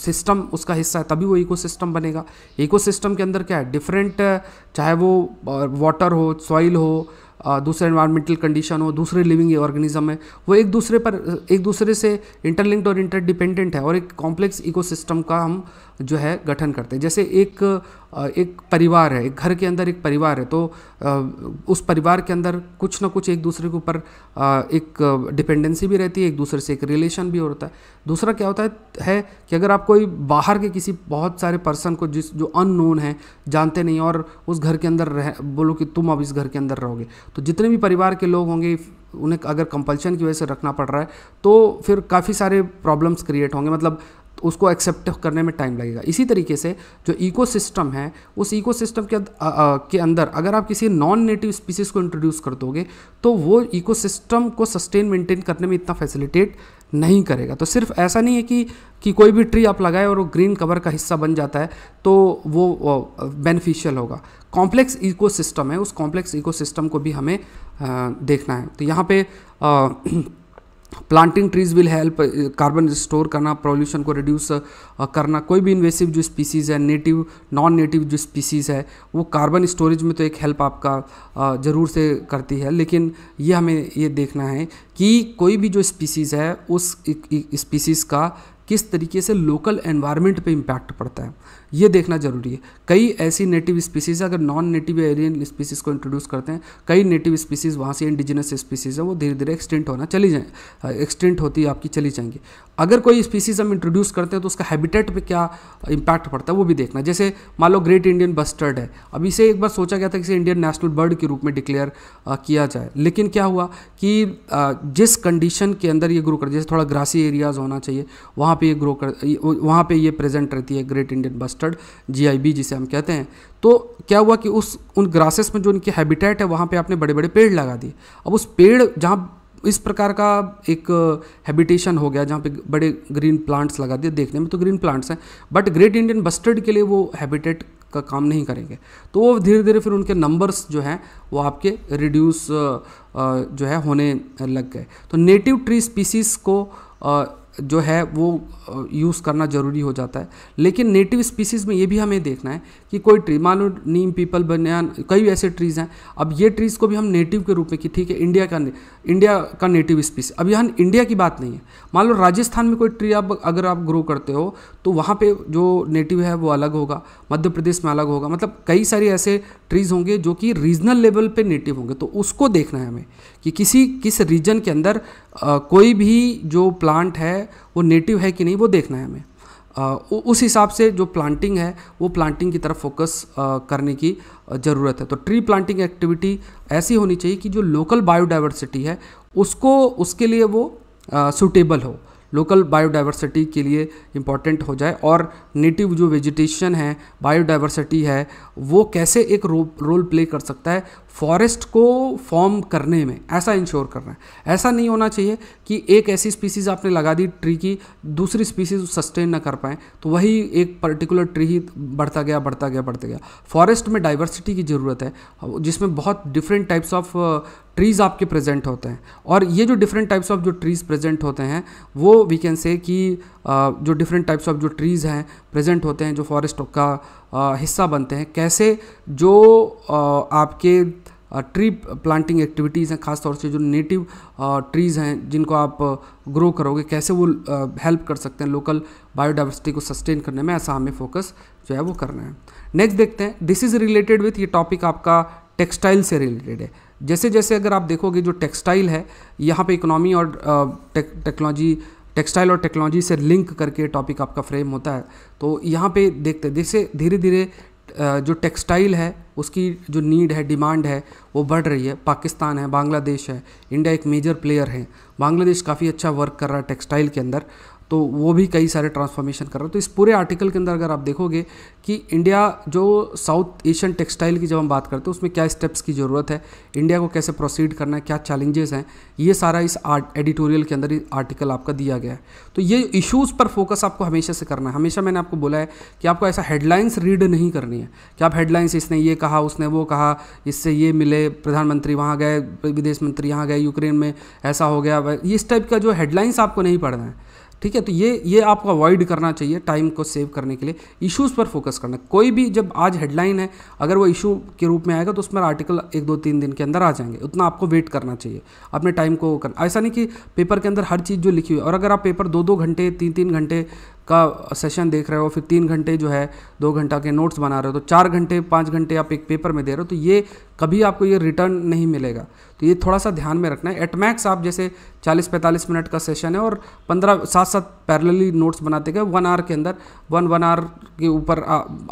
सिस्टम उसका हिस्सा है तभी वो इको बनेगा इको के अंदर क्या है डिफरेंट चाहे वो वाटर हो सॉइल हो दूसरे इन्वायरमेंटल कंडीशन हो दूसरे लिविंग ऑर्गेनिज्म है वो एक दूसरे पर एक दूसरे से इंटरलिंक्ड और इंटरडिपेंडेंट है और एक कॉम्प्लेक्स इकोसिस्टम का हम जो है गठन करते हैं जैसे एक एक परिवार है एक घर के अंदर एक परिवार है तो उस परिवार के अंदर कुछ ना कुछ एक दूसरे के ऊपर एक डिपेंडेंसी भी रहती है एक दूसरे से एक रिलेशन भी होता है दूसरा क्या होता है, है कि अगर आप कोई बाहर के किसी बहुत सारे पर्सन को जिस जो अननोन है जानते नहीं और उस घर के अंदर रह बोलो कि तुम अब इस घर के अंदर रहोगे तो जितने भी परिवार के लोग होंगे उन्हें अगर कंपल्शन की वजह से रखना पड़ रहा है तो फिर काफ़ी सारे प्रॉब्लम्स क्रिएट होंगे मतलब तो उसको एक्सेप्ट करने में टाइम लगेगा इसी तरीके से जो इको है उस इको के आ, अं-, आ, के अंदर अगर आप किसी नॉन नेटिव स्पीसीज़ को इंट्रोड्यूस कर दोगे तो वो इको को सस्टेन मेंटेन करने में इतना फैसिलिटेट नहीं करेगा तो सिर्फ ऐसा नहीं है कि कि कोई भी ट्री आप लगाए और वो ग्रीन कवर का हिस्सा बन जाता है तो वो, बेनिफिशियल होगा कॉम्प्लेक्स इकोसिस्टम है उस कॉम्प्लेक्स इकोसिस्टम को भी हमें आ, देखना है तो यहाँ पे planting trees will help carbon store करना पॉल्यूशन को रिड्यूस uh, करना कोई भी इन्वेसिव जो स्पीसीज़ है नेटिव नॉन नेटिव जो स्पीसीज़ है वो कार्बन स्टोरेज में तो एक हेल्प आपका uh, ज़रूर से करती है लेकिन ये हमें ये देखना है कि कोई भी जो स्पीसीज़ है उस स्पीसीज़ का किस तरीके से लोकल एनवायरनमेंट पे इम्पैक्ट पड़ता है ये देखना जरूरी है कई ऐसी नेटिव स्पीसीज़ अगर नॉन नेटिव एरियन स्पीसीज़ को इंट्रोड्यूस करते हैं कई नेटिव स्पीसीज़ वहाँ से इंडिजिनस स्पीसीज़ है वो धीरे धीरे एक्सटेंट होना चली जाए एक्सटेंट हाँ, होती आपकी चली जाएंगी अगर कोई स्पीसीज़ हम इंट्रोड्यूस करते हैं तो उसका हैबिटेट पर क्या इंपैक्ट पड़ता है वो भी देखना जैसे मान लो ग्रेट इंडियन बस्टर्ड है अब इसे एक बार सोचा गया था कि इसे इंडियन नेशनल बर्ड के रूप में डिक्लेयर किया जाए लेकिन क्या हुआ कि जिस कंडीशन के अंदर ये ग्रो कर जैसे थोड़ा ग्रासी एरियाज़ होना चाहिए वहाँ पर ये ग्रो कर वहाँ पर ये प्रेजेंट रहती है great Indian bustard registered GIB जिसे हम कहते हैं तो क्या हुआ कि उस उन ग्रासेस में जो उनकी हैबिटेट है वहाँ पे आपने बड़े बड़े पेड़ लगा दिए अब उस पेड़ जहाँ इस प्रकार का एक हैबिटेशन हो गया जहाँ पे बड़े ग्रीन प्लांट्स लगा दिए देखने में तो ग्रीन प्लांट्स हैं बट ग्रेट इंडियन बस्टर्ड के लिए वो हैबिटेट का काम नहीं करेंगे तो वो धीरे धीरे फिर उनके नंबर्स जो हैं वो आपके रिड्यूस जो है होने लग गए तो नेटिव ट्री स्पीसीज़ को जो है वो यूज़ करना ज़रूरी हो जाता है लेकिन नेटिव स्पीसीज़ में ये भी हमें देखना है कि कोई ट्री मान लो नीम पीपल बनियान कई ऐसे ट्रीज़ हैं अब ये ट्रीज़ को भी हम नेटिव के रूप में कि ठीक है इंडिया का इंडिया का नेटिव स्पीसी अब यहाँ इंडिया की बात नहीं है मान लो राजस्थान में कोई ट्री आप अगर आप ग्रो करते हो तो वहाँ पर जो नेटिव है वो अलग होगा मध्य प्रदेश में अलग होगा मतलब कई सारे ऐसे ट्रीज़ होंगे जो कि रीजनल लेवल पर नेटिव होंगे तो उसको देखना है हमें कि किसी किस रीजन के अंदर आ, कोई भी जो प्लांट है वो नेटिव है कि नहीं वो देखना है हमें उस हिसाब से जो प्लांटिंग है वो प्लांटिंग की तरफ फोकस आ, करने की ज़रूरत है तो ट्री प्लांटिंग एक्टिविटी ऐसी होनी चाहिए कि जो लोकल बायोडाइवर्सिटी है उसको उसके लिए वो सूटेबल हो लोकल बायोडाइवर्सिटी के लिए इम्पॉर्टेंट हो जाए और नेटिव जो वेजिटेशन है बायोडाइवर्सिटी है वो कैसे एक रो रोल प्ले कर सकता है फॉरेस्ट को फॉर्म करने में ऐसा इंश्योर करना है ऐसा नहीं होना चाहिए कि एक ऐसी स्पीसीज़ आपने लगा दी ट्री की दूसरी स्पीसीज़ सस्टेन ना कर पाए तो वही एक पर्टिकुलर ट्री ही बढ़ता गया बढ़ता गया बढ़ता गया फॉरेस्ट में डाइवर्सिटी की ज़रूरत है जिसमें बहुत डिफरेंट टाइप्स ऑफ ट्रीज़ आपके प्रेजेंट होते हैं और ये जो डिफरेंट टाइप्स ऑफ जो ट्रीज़ प्रेजेंट होते हैं वो वी कैन से कि uh, जो डिफरेंट टाइप्स ऑफ जो ट्रीज़ हैं प्रेजेंट होते हैं जो फॉरेस्ट का हिस्सा बनते हैं कैसे जो आपके ट्री प्लांटिंग एक्टिविटीज़ हैं खासतौर से जो नेटिव ट्रीज़ हैं जिनको आप ग्रो करोगे कैसे वो हेल्प कर सकते हैं लोकल बायोडाइवर्सिटी को सस्टेन करने में ऐसा हमें फोकस जो है वो करना है नेक्स्ट देखते हैं दिस इज़ रिलेटेड विथ ये टॉपिक आपका टेक्सटाइल से रिलेटेड है जैसे जैसे अगर आप देखोगे जो टेक्सटाइल है यहाँ पे इकोनॉमी और टेक्नोलॉजी टेक्सटाइल और टेक्नोलॉजी से लिंक करके टॉपिक आपका फ्रेम होता है तो यहाँ पे देखते जैसे धीरे धीरे जो टेक्सटाइल है उसकी जो नीड है डिमांड है वो बढ़ रही है पाकिस्तान है बांग्लादेश है इंडिया एक मेजर प्लेयर है बांग्लादेश काफ़ी अच्छा वर्क कर रहा है टेक्सटाइल के अंदर तो वो भी कई सारे ट्रांसफॉर्मेशन कर रहे हैं तो इस पूरे आर्टिकल के अंदर अगर आप देखोगे कि इंडिया जो साउथ एशियन टेक्सटाइल की जब हम बात करते हैं उसमें क्या स्टेप्स की ज़रूरत है इंडिया को कैसे प्रोसीड करना है क्या चैलेंजेस हैं ये सारा इस आर्ट एडिटोरियल के अंदर आर्टिकल आपका दिया गया है तो ये इशूज़ पर फोकस आपको हमेशा से करना है हमेशा मैंने आपको बोला है कि आपको ऐसा हेडलाइंस रीड नहीं करनी है कि आप हेडलाइंस इसने ये कहा उसने वो कहा इससे ये मिले प्रधानमंत्री वहाँ गए विदेश मंत्री यहाँ गए यूक्रेन में ऐसा हो गया इस टाइप का जो हेडलाइंस आपको नहीं पढ़ना है ठीक है तो ये ये आपको अवॉइड करना चाहिए टाइम को सेव करने के लिए इश्यूज़ पर फोकस करना कोई भी जब आज हेडलाइन है अगर वो इशू के रूप में आएगा तो उसमें आर्टिकल एक दो तीन दिन के अंदर आ जाएंगे उतना आपको वेट करना चाहिए अपने टाइम को करना ऐसा नहीं कि पेपर के अंदर हर चीज़ जो लिखी हुई है और अगर आप पेपर दो दो घंटे तीन तीन घंटे का सेशन देख रहे हो फिर तीन घंटे जो है दो घंटा के नोट्स बना रहे हो तो चार घंटे पाँच घंटे आप एक पेपर में दे रहे हो तो ये कभी आपको ये रिटर्न नहीं मिलेगा तो ये थोड़ा सा ध्यान में रखना है एटमैक्स आप जैसे 40-45 मिनट का सेशन है और 15 साथ साथ पैरेलली नोट्स बनाते गए वन आवर के अंदर वन वन आवर के ऊपर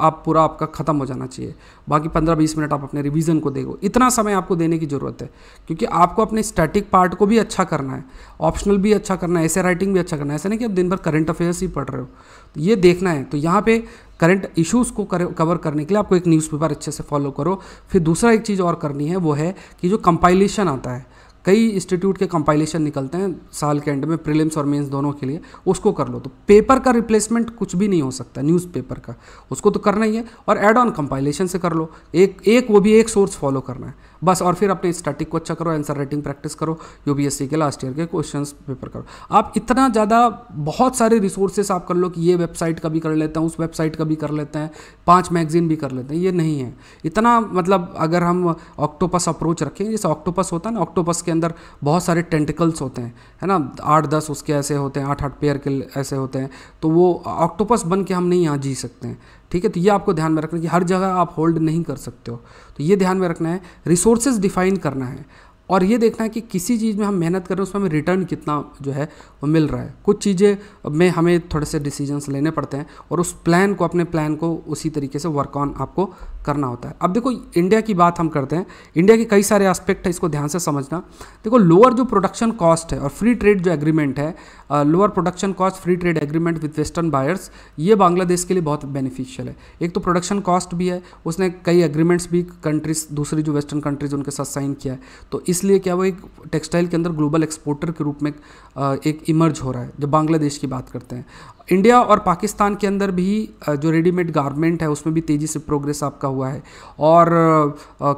आप पूरा आपका ख़त्म हो जाना चाहिए बाकी 15-20 मिनट आप अपने रिवीजन को देखो इतना समय आपको देने की ज़रूरत है क्योंकि आपको अपने स्टैटिक पार्ट को भी अच्छा करना है ऑप्शनल भी अच्छा करना है ऐसे राइटिंग भी अच्छा करना है ऐसा नहीं कि आप दिन भर करंट अफेयर्स ही पढ़ रहे हो तो ये देखना है तो यहाँ पर करंट इश्यूज़ को कर कवर करने के लिए आपको एक न्यूज़पेपर अच्छे से फॉलो करो फिर दूसरा एक चीज़ और करनी है वो है कि जो कंपाइलेशन आता है कई इंस्टीट्यूट के कंपाइलेशन निकलते हैं साल के एंड में प्रीलिम्स और मेंस दोनों के लिए उसको कर लो तो पेपर का रिप्लेसमेंट कुछ भी नहीं हो सकता न्यूज़पेपर का उसको तो करना ही है और एड ऑन कंपाइलेशन से कर लो एक एक वो भी एक सोर्स फॉलो करना है बस और फिर अपने स्टैटिक को अच्छा करो आंसर राइटिंग प्रैक्टिस करो यूपीएससी के लास्ट ईयर के क्वेश्चन पेपर करो आप इतना ज़्यादा बहुत सारे रिसोर्सेस आप कर लो कि ये वेबसाइट का भी कर लेते हैं उस वेबसाइट का भी कर लेते हैं पाँच मैगजीन भी कर लेते हैं ये नहीं है इतना मतलब अगर हम ऑक्टोपस अप्रोच रखें जैसे ऑक्टोपस होता है ना ऑक्टोपस के अंदर बहुत सारे टेंटिकल्स होते हैं है ना आठ दस उसके ऐसे होते हैं आठ आठ पेयर के ऐसे होते हैं तो वो ऑक्टोपस बन के हम नहीं यहाँ जी सकते हैं ठीक है तो ये आपको ध्यान में रखना कि हर जगह आप होल्ड नहीं कर सकते हो तो ये ध्यान में रखना है रिसोर्सेज डिफाइन करना है और ये देखना है कि किसी चीज़ में हम मेहनत कर रहे हैं उसमें हमें रिटर्न कितना जो है वो मिल रहा है कुछ चीज़ें में हमें थोड़े से डिसीजंस लेने पड़ते हैं और उस प्लान को अपने प्लान को उसी तरीके से वर्क ऑन आपको करना होता है अब देखो इंडिया की बात हम करते हैं इंडिया के कई सारे एस्पेक्ट है इसको ध्यान से समझना देखो लोअर जो प्रोडक्शन कॉस्ट है और फ्री ट्रेड जो एग्रीमेंट है lower production cost free trade agreement with western buyers ये बांग्लादेश के लिए बहुत बेनिफिशियल है एक तो प्रोडक्शन कॉस्ट भी है उसने कई एग्रीमेंट्स भी कंट्रीज दूसरी जो वेस्टर्न कंट्रीज उनके साथ साइन किया है तो इस इसलिए क्या वो एक टेक्सटाइल के अंदर ग्लोबल एक्सपोर्टर के रूप में एक इमर्ज हो रहा है जब बांग्लादेश की बात करते हैं इंडिया और पाकिस्तान के अंदर भी जो रेडीमेड गारमेंट है उसमें भी तेज़ी से प्रोग्रेस आपका हुआ है और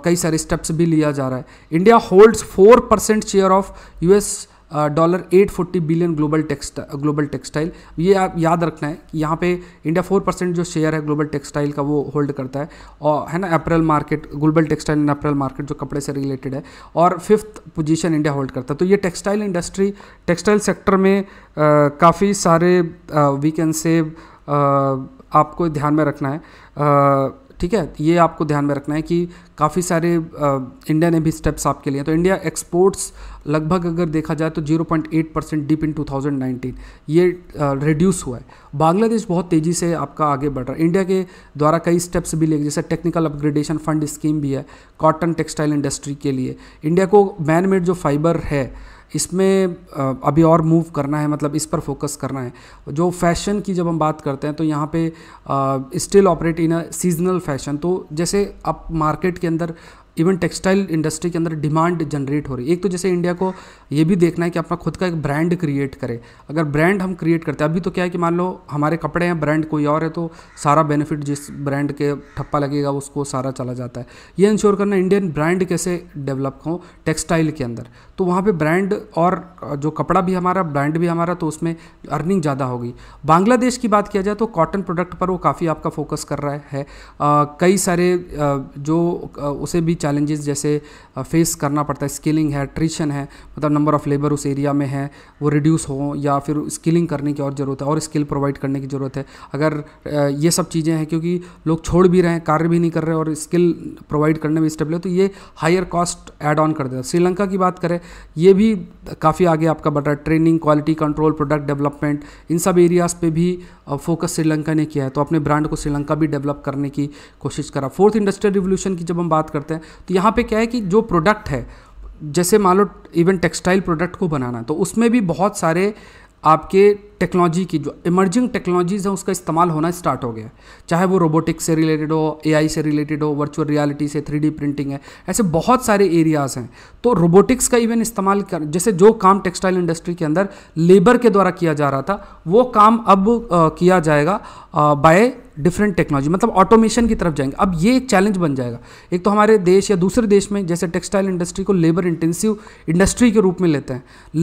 कई सारे स्टेप्स भी लिया जा रहा है India holds four percent share of US dollar at forty billion global टेक्सटा ग्लोबल टेक्सटाइल ये आप याद रखना है कि यहाँ पे इंडिया फोर परसेंट जो शेयर है ग्लोबल टेक्सटाइल का वो होल्ड करता है और है ना apparel market global textile and apparel market जो कपड़े से रिलेटेड है और फिफ्थ पोजीशन इंडिया होल्ड करता है तो ये टेक्सटाइल इंडस्ट्री टेक्सटाइल सेक्टर में काफ़ी सारे वीकेंड से आपको ध्यान में रखना है आ, ठीक है ये आपको ध्यान में रखना है कि काफ़ी सारे इंडिया ने भी स्टेप्स आपके लिए तो इंडिया एक्सपोर्ट्स लगभग अगर देखा जाए तो 0.8 परसेंट डीप इन 2019 ये रिड्यूस हुआ है बांग्लादेश बहुत तेज़ी से आपका आगे बढ़ रहा है इंडिया के द्वारा कई स्टेप्स भी लिए जैसे टेक्निकल अपग्रेडेशन फंड स्कीम भी है कॉटन टेक्सटाइल इंडस्ट्री के लिए इंडिया को मैन मेड जो फाइबर है इसमें अभी और मूव करना है मतलब इस पर फोकस करना है जो फैशन की जब हम बात करते हैं तो यहाँ पे still operate in a seasonal fashion तो जैसे अब मार्केट के अंदर इवन टेक्सटाइल इंडस्ट्री के अंदर डिमांड जनरेट हो रही है एक तो जैसे इंडिया को ये भी देखना है कि अपना खुद का एक ब्रांड क्रिएट करे अगर ब्रांड हम क्रिएट करते हैं अभी तो क्या है कि मान लो हमारे कपड़े हैं ब्रांड कोई और है तो सारा बेनिफिट जिस ब्रांड के ठप्पा लगेगा उसको सारा चला जाता है ये इंश्योर करना इंडियन ब्रांड कैसे डेवलप हो टेक्सटाइल के अंदर तो वहाँ पर ब्रांड और जो कपड़ा भी हमारा ब्रांड भी हमारा तो उसमें अर्निंग ज़्यादा होगी बांग्लादेश की बात किया जाए तो कॉटन प्रोडक्ट पर वो काफ़ी आपका फोकस कर रहा है, कई सारे जो उसे भी चैलेंजेस जैसे फेस करना पड़ता है स्किलिंग है ट्रिशन है मतलब नंबर ऑफ़ लेबर उस एरिया में है वो रिड्यूस हो या फिर स्किलिंग करने की और ज़रूरत है और स्किल प्रोवाइड करने की ज़रूरत है अगर ये सब चीज़ें हैं क्योंकि लोग छोड़ भी रहे हैं कार्य भी नहीं कर रहे और स्किल प्रोवाइड करने में स्टेबल है तो ये हायर कॉस्ट एड ऑन कर देता श्रीलंका की बात करें ये भी काफ़ी आगे आपका बढ़ रहा है training quality control product development इन सब एरियाज़ पे भी फोकस श्रीलंका ने किया है तो अपने ब्रांड को श्रीलंका भी डेवलप करने की कोशिश करा फोर्थ इंडस्ट्रियल रिवोल्यूशन की जब हम बात करते हैं तो यहाँ पे क्या है कि जो प्रोडक्ट है जैसे मान लो इवन टेक्सटाइल प्रोडक्ट को बनाना तो उसमें भी बहुत सारे आपके टेक्नोलॉजी की जो इमर्जिंग टेक्नोलॉजीज़ हैं उसका इस्तेमाल होना स्टार्ट हो गया है चाहे वो रोबोटिक्स से रिलेटेड हो एआई से रिलेटेड हो वर्चुअल रियलिटी से थ्री प्रिंटिंग है ऐसे बहुत सारे एरियाज़ हैं तो रोबोटिक्स का इवन इस्तेमाल कर जैसे जो काम टेक्सटाइल इंडस्ट्री के अंदर लेबर के द्वारा किया जा रहा था वो काम अब आ, किया जाएगा बाय डिफरेंट टेक्नोलॉजी मतलब ऑटोमेशन की तरफ जाएंगे अब ये एक चैलेंज बन जाएगा एक तो हमारे देश या दूसरे देश में जैसे टेक्सटाइल इंडस्ट्री को लेबर इंटेंसिव इंडस्ट्री के रूप में लेते हैं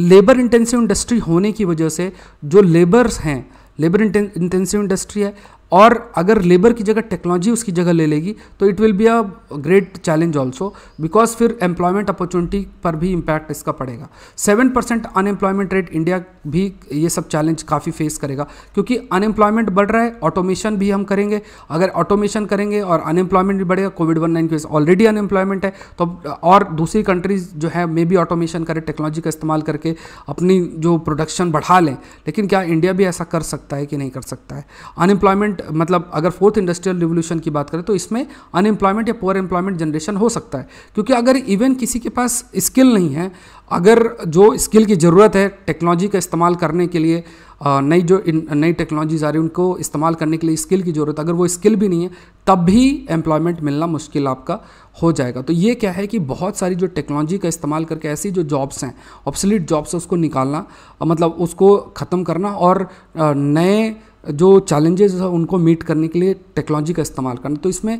लेबर इंटेंसिव इंडस्ट्री होने की वजह से जो लेबर्स हैं लेबर इंटेंसिव इंडस्ट्री है और अगर लेबर की जगह टेक्नोलॉजी उसकी जगह ले लेगी तो it will be a great challenge also because फिर एम्प्लॉयमेंट अपॉर्चुनिटी पर भी इम्पैक्ट इसका पड़ेगा seven percent unemployment rate India भी ये सब चैलेंज काफ़ी फेस करेगा क्योंकि अनएम्प्लॉयमेंट बढ़ रहा है ऑटोमेशन भी हम करेंगे अगर ऑटोमेशन करेंगे और अनएम्प्लॉयमेंट भी बढ़ेगा कोविड वन नाइन की वजह ऑलरेडी अनएम्प्लॉयमेंट है तो और दूसरी कंट्रीज जो है मे बी ऑटोमेशन करें टेक्नोलॉजी का इस्तेमाल करके अपनी जो प्रोडक्शन बढ़ा लें लेकिन क्या इंडिया भी ऐसा कर सकता है कि नहीं कर सकता है अनएम्प्लॉयमेंट अनएम्प्लॉयमेंट मतलब अगर फोर्थ इंडस्ट्रियल रिवोल्यूशन की बात करें तो इसमें अनएम्प्लॉयमेंट या पुअर एम्प्लॉयमेंट जनरेशन हो सकता है क्योंकि अगर इवन किसी के पास स्किल नहीं है अगर जो स्किल की ज़रूरत है टेक्नोलॉजी का इस्तेमाल करने के लिए नई जो नई टेक्नोलॉजीज आ रही है उनको इस्तेमाल करने के लिए स्किल की ज़रूरत अगर वो स्किल भी नहीं है तब भी एम्प्लॉयमेंट मिलना मुश्किल आपका हो जाएगा तो ये क्या है कि बहुत सारी जो टेक्नोलॉजी का इस्तेमाल करके ऐसी जो जॉब्स हैं ऑप्सलिट जॉब्स है उसको निकालना मतलब उसको ख़त्म करना और नए जो चैलेंजेस है उनको मीट करने के लिए टेक्नोलॉजी का इस्तेमाल करना तो इसमें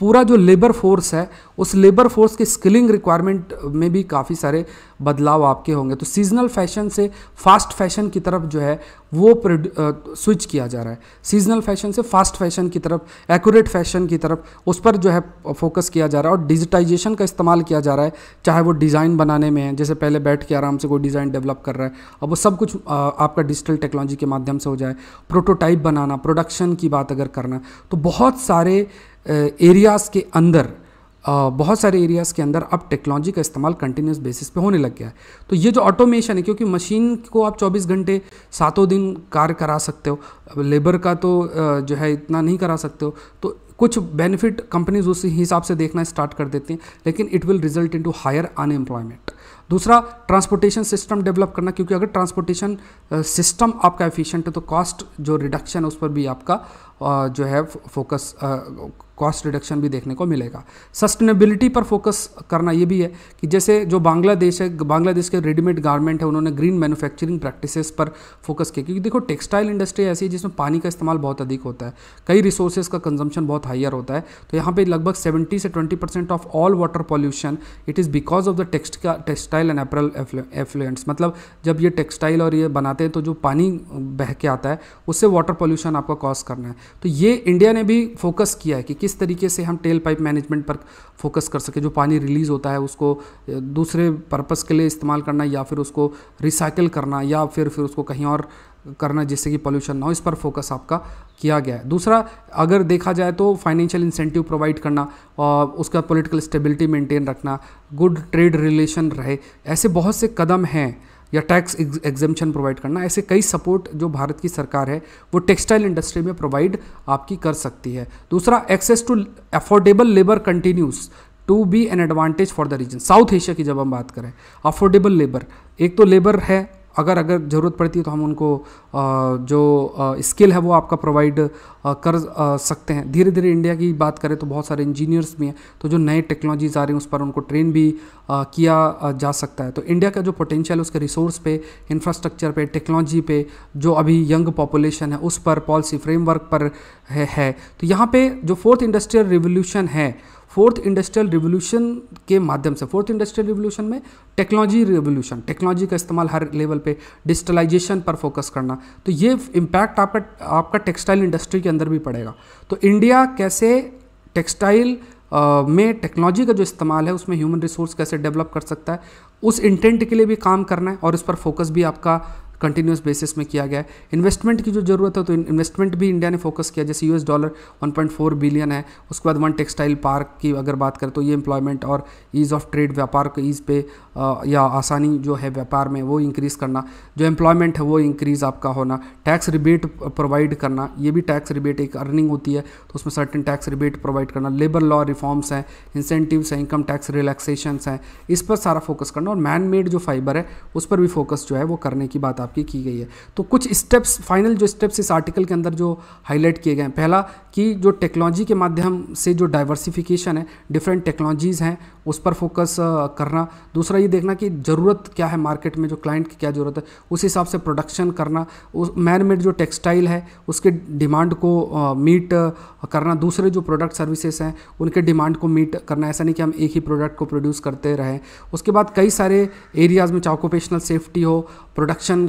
पूरा जो लेबर फोर्स है उस लेबर फोर्स के स्किलिंग रिक्वायरमेंट में भी काफ़ी सारे बदलाव आपके होंगे तो सीजनल फैशन से फास्ट फैशन की तरफ जो है वो स्विच किया जा रहा है सीजनल फैशन से फास्ट फैशन की तरफ एक्यूरेट फैशन की तरफ उस पर जो है फोकस किया जा रहा है और डिजिटाइजेशन का इस्तेमाल किया जा रहा है चाहे वो डिज़ाइन बनाने में है जैसे पहले बैठ के आराम से कोई डिज़ाइन डेवलप कर रहा है अब वो सब कुछ आपका डिजिटल टेक्नोलॉजी के माध्यम से हो जाए प्रोटोटाइप बनाना प्रोडक्शन की बात अगर करना तो बहुत सारे एरियाज़ के अंदर बहुत सारे एरियाज़ के अंदर अब टेक्नोलॉजी का इस्तेमाल कंटिन्यूस बेसिस पे होने लग गया है तो ये जो ऑटोमेशन है क्योंकि मशीन को आप 24 घंटे सातों दिन कार्य करा सकते हो लेबर का तो जो है इतना नहीं करा सकते हो तो कुछ बेनिफिट कंपनीज उसी हिसाब से देखना स्टार्ट कर देती हैं लेकिन it will result in to higher unemployment दूसरा ट्रांसपोर्टेशन सिस्टम डेवलप करना क्योंकि अगर ट्रांसपोर्टेशन सिस्टम आपका एफिशिएंट है तो कॉस्ट जो रिडक्शन उस पर भी आपका जो है फोकस कॉस्ट रिडक्शन भी देखने को मिलेगा सस्टेनेबिलिटी पर फोकस करना ये भी है कि जैसे जो बांग्लादेश है बांग्लादेश के रेडीमेड गारमेंट है उन्होंने ग्रीन मैन्युफैक्चरिंग प्रैक्टिसेस पर फोकस किया क्योंकि देखो टेक्सटाइल इंडस्ट्री ऐसी है जिसमें पानी का इस्तेमाल बहुत अधिक होता है कई रिसोर्सेज का कंजम्पशन बहुत हाइयर होता है तो यहाँ पर लगभग सेवेंटी से twenty percent of all water pollution it is because of the टेक्सट का टेक्सटाइल एंड एप्रल एफ्लुएंट्स मतलब जब ये टेक्सटाइल और ये बनाते हैं तो जो पानी बह के आता है उससे वाटर पोल्यूशन आपका कॉज करना है तो ये इंडिया ने भी फोकस किया है कि किस तरीके से हम टेल पाइप मैनेजमेंट पर फोकस कर सके जो पानी रिलीज़ होता है उसको दूसरे पर्पज़ के लिए इस्तेमाल करना या फिर उसको रिसाइकिल करना या फिर फिर उसको कहीं और करना जिससे कि पॉल्यूशन ना हो इस पर फोकस आपका किया गया है दूसरा अगर देखा जाए तो फाइनेंशियल इंसेंटिव प्रोवाइड करना और उसका पॉलिटिकल स्टेबिलिटी मेंटेन रखना गुड ट्रेड रिलेशन रहे ऐसे बहुत से कदम हैं या टैक्स एग्जेम्पन प्रोवाइड करना ऐसे कई सपोर्ट जो भारत की सरकार है वो टेक्सटाइल इंडस्ट्री में प्रोवाइड आपकी कर सकती है दूसरा access to affordable labour continues to be an advantage for the region South Asia की जब हम बात करें अफोर्डेबल लेबर एक तो लेबर है अगर अगर ज़रूरत पड़ती है तो हम उनको जो स्किल है वो आपका प्रोवाइड कर सकते हैं धीरे धीरे इंडिया की बात करें तो बहुत सारे इंजीनियर्स भी हैं तो जो नए टेक्नोलॉजीज़ आ रही हैं उस पर उनको ट्रेन भी किया जा सकता है तो इंडिया का जो पोटेंशियल है उसके रिसोर्स पे इंफ्रास्ट्रक्चर पे टेक्नोलॉजी पे जो अभी यंग पॉपुलेशन है उस पर पॉलिसी फ्रेमवर्क पर है, है। तो यहाँ पे जो फोर्थ इंडस्ट्रियल रिवोल्यूशन है फोर्थ इंडस्ट्रियल रिवोल्यूशन के माध्यम से फोर्थ इंडस्ट्रियल रिवोल्यूशन में टेक्नोलॉजी रिवोल्यूशन टेक्नोलॉजी का इस्तेमाल हर लेवल पे डिजिटलाइजेशन पर फोकस करना तो ये इम्पैक्ट आपका आपका टेक्सटाइल इंडस्ट्री के अंदर भी पड़ेगा तो इंडिया कैसे टेक्सटाइल में टेक्नोलॉजी का जो इस्तेमाल है उसमें ह्यूमन रिसोर्स कैसे डेवलप कर सकता है उस इंटेंट के लिए भी काम करना है और उस पर फोकस भी आपका कंटिन्यूस बेसिस में किया गया है इन्वेस्टमेंट की जो जरूरत है तो इन्वेस्टमेंट भी इंडिया ने फोकस किया जैसे यूएस डॉलर 1.4 बिलियन है उसके बाद वन टेक्सटाइल पार्क की अगर बात करें तो ये एम्प्लॉयमेंट और ईज़ ऑफ ट्रेड व्यापार के ईज़ पे आ, या आसानी जो है व्यापार में वो इंक्रीज़ करना जो एम्प्लॉयमेंट है वो इंक्रीज़ आपका होना टैक्स रिबेट प्रोवाइड करना ये भी टैक्स रिबेट एक अर्निंग होती है तो उसमें सर्टन टैक्स रिबेट प्रोवाइड करना लेबर लॉ रिफॉर्म्स हैं इंसेंटिव्स हैं इनकम टैक्स रिलैक्सेशन हैं इस पर सारा फोकस करना और मैन मेड जो फाइबर है उस पर भी फोकस जो है वो करने की बात आपकी की गई है तो कुछ स्टेप्स फाइनल जो स्टेप्स इस आर्टिकल के अंदर जो हाईलाइट किए गए हैं पहला कि जो टेक्नोलॉजी के माध्यम से जो डाइवर्सिफिकेशन है डिफरेंट टेक्नोलॉजीज़ हैं उस पर फोकस करना दूसरा ये देखना कि ज़रूरत क्या है मार्केट में जो क्लाइंट की क्या ज़रूरत है उस हिसाब से प्रोडक्शन करना उस मैन मेड जो टेक्सटाइल है उसके डिमांड को मीट करना दूसरे जो प्रोडक्ट सर्विसेज हैं उनके डिमांड को मीट करना ऐसा नहीं कि हम एक ही प्रोडक्ट को प्रोड्यूस करते रहें उसके बाद कई सारे एरियाज़ में चाहे ऑक्यूपेशनल सेफ्टी हो प्रोडक्शन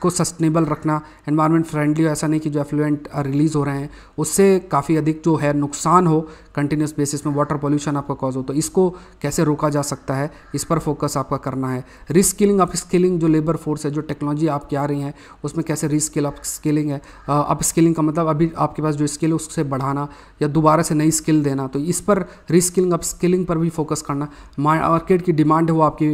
को सस्टेनेबल रखना एनवायरनमेंट फ्रेंडली हो ऐसा नहीं कि जो एफ्लुएंट रिलीज़ हो रहे हैं उससे काफ़ी अधिक जो है नुकसान हो कंटिन्यूस बेसिस में वाटर पोल्यूशन आपका कॉज हो तो इसको कैसे रोका जा सकता है इस पर फोकस आपका करना है रिस्किलिंग अप स्किलिंग जो लेबर फोर्स है जो टेक्नोलॉजी आपकी आ रही है उसमें कैसे रिस्किल अप स्किलिंग है अप स्किलिंग का मतलब अभी आपके पास जो स्किल है उससे बढ़ाना या दोबारा से नई स्किल देना तो इस पर रिस्किलिंग अप स्किलिंग पर भी फोकस करना मार्केट की डिमांड है वो आपकी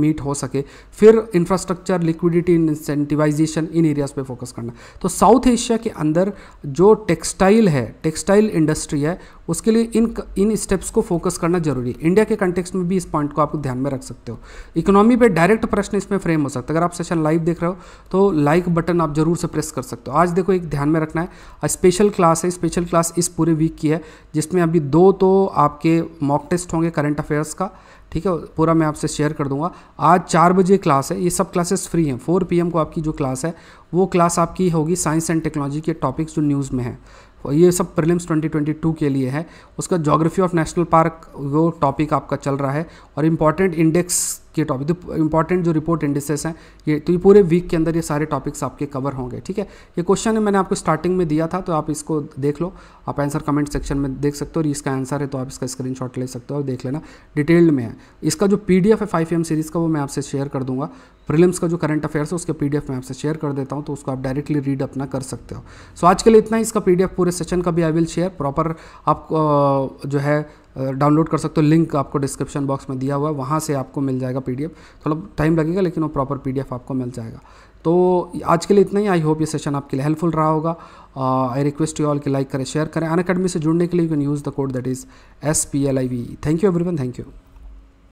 मीट हो सके फिर इंफ्रास्ट्रक्चर लिक्विडिटी इंसेंटिव डिजिटिवाइजेशन इन एरियाज़ पे फोकस करना तो साउथ एशिया के अंदर जो टेक्सटाइल है टेक्सटाइल इंडस्ट्री है उसके लिए इन इन स्टेप्स को फोकस करना जरूरी है इंडिया के कंटेक्स में भी इस पॉइंट को आप ध्यान में रख सकते हो इकोनॉमी पे डायरेक्ट प्रश्न इसमें फ्रेम हो सकता है अगर आप सेशन लाइव देख रहे हो तो लाइक बटन आप जरूर से प्रेस कर सकते हो आज देखो एक ध्यान में रखना है स्पेशल क्लास है स्पेशल क्लास इस पूरे वीक की है जिसमें अभी दो तो आपके मॉक टेस्ट होंगे करंट अफेयर्स का ठीक है पूरा मैं आपसे शेयर कर दूंगा आज चार बजे क्लास है ये सब क्लासेस फ्री हैं फोर पी को आपकी जो क्लास है वो क्लास आपकी होगी साइंस एंड टेक्नोलॉजी के टॉपिक्स जो न्यूज़ में है ये सब प्रिलिम्स 2022 के लिए है उसका जोग्राफी ऑफ नेशनल पार्क वो टॉपिक आपका चल रहा है और इम्पॉर्टेंट इंडेक्स के टॉपिक तो जो इंपॉर्टेंट जो रिपोर्ट इंडिसेस हैं ये तो ये पूरे वीक के अंदर ये सारे टॉपिक्स आपके कवर होंगे ठीक है ये क्वेश्चन है मैंने आपको स्टार्टिंग में दिया था तो आप इसको देख लो आप आंसर कमेंट सेक्शन में देख सकते हो और इसका आंसर है तो आप इसका स्क्रीन ले सकते हो और देख लेना डिटेल्ड में है इसका जो पी है फाइव एम सीरीज़ का वो मैं आपसे शेयर कर दूंगा प्रिलिम्स का जो करंट अफेयर्स है उसके पी मैं आपसे शेयर कर देता हूँ तो उसको आप डायरेक्टली रीड अपना कर सकते हो सो आज के लिए इतना ही इसका पी पूरे सेशन का भी आई विल शेयर प्रॉपर आप जो है डाउनलोड कर सकते हो लिंक आपको डिस्क्रिप्शन बॉक्स में दिया हुआ है वहाँ से आपको मिल जाएगा पी थोड़ा टाइम लगेगा लेकिन वो प्रॉपर पी आपको मिल जाएगा तो आज के लिए इतना ही आई होप ये सेशन आपके लिए हेल्पफुल रहा होगा आई रिक्वेस्ट यू ऑल की लाइक करें शेयर करें अन अकेडमी से जुड़ने के लिए you can use the code that is S P L I V thank you every thank you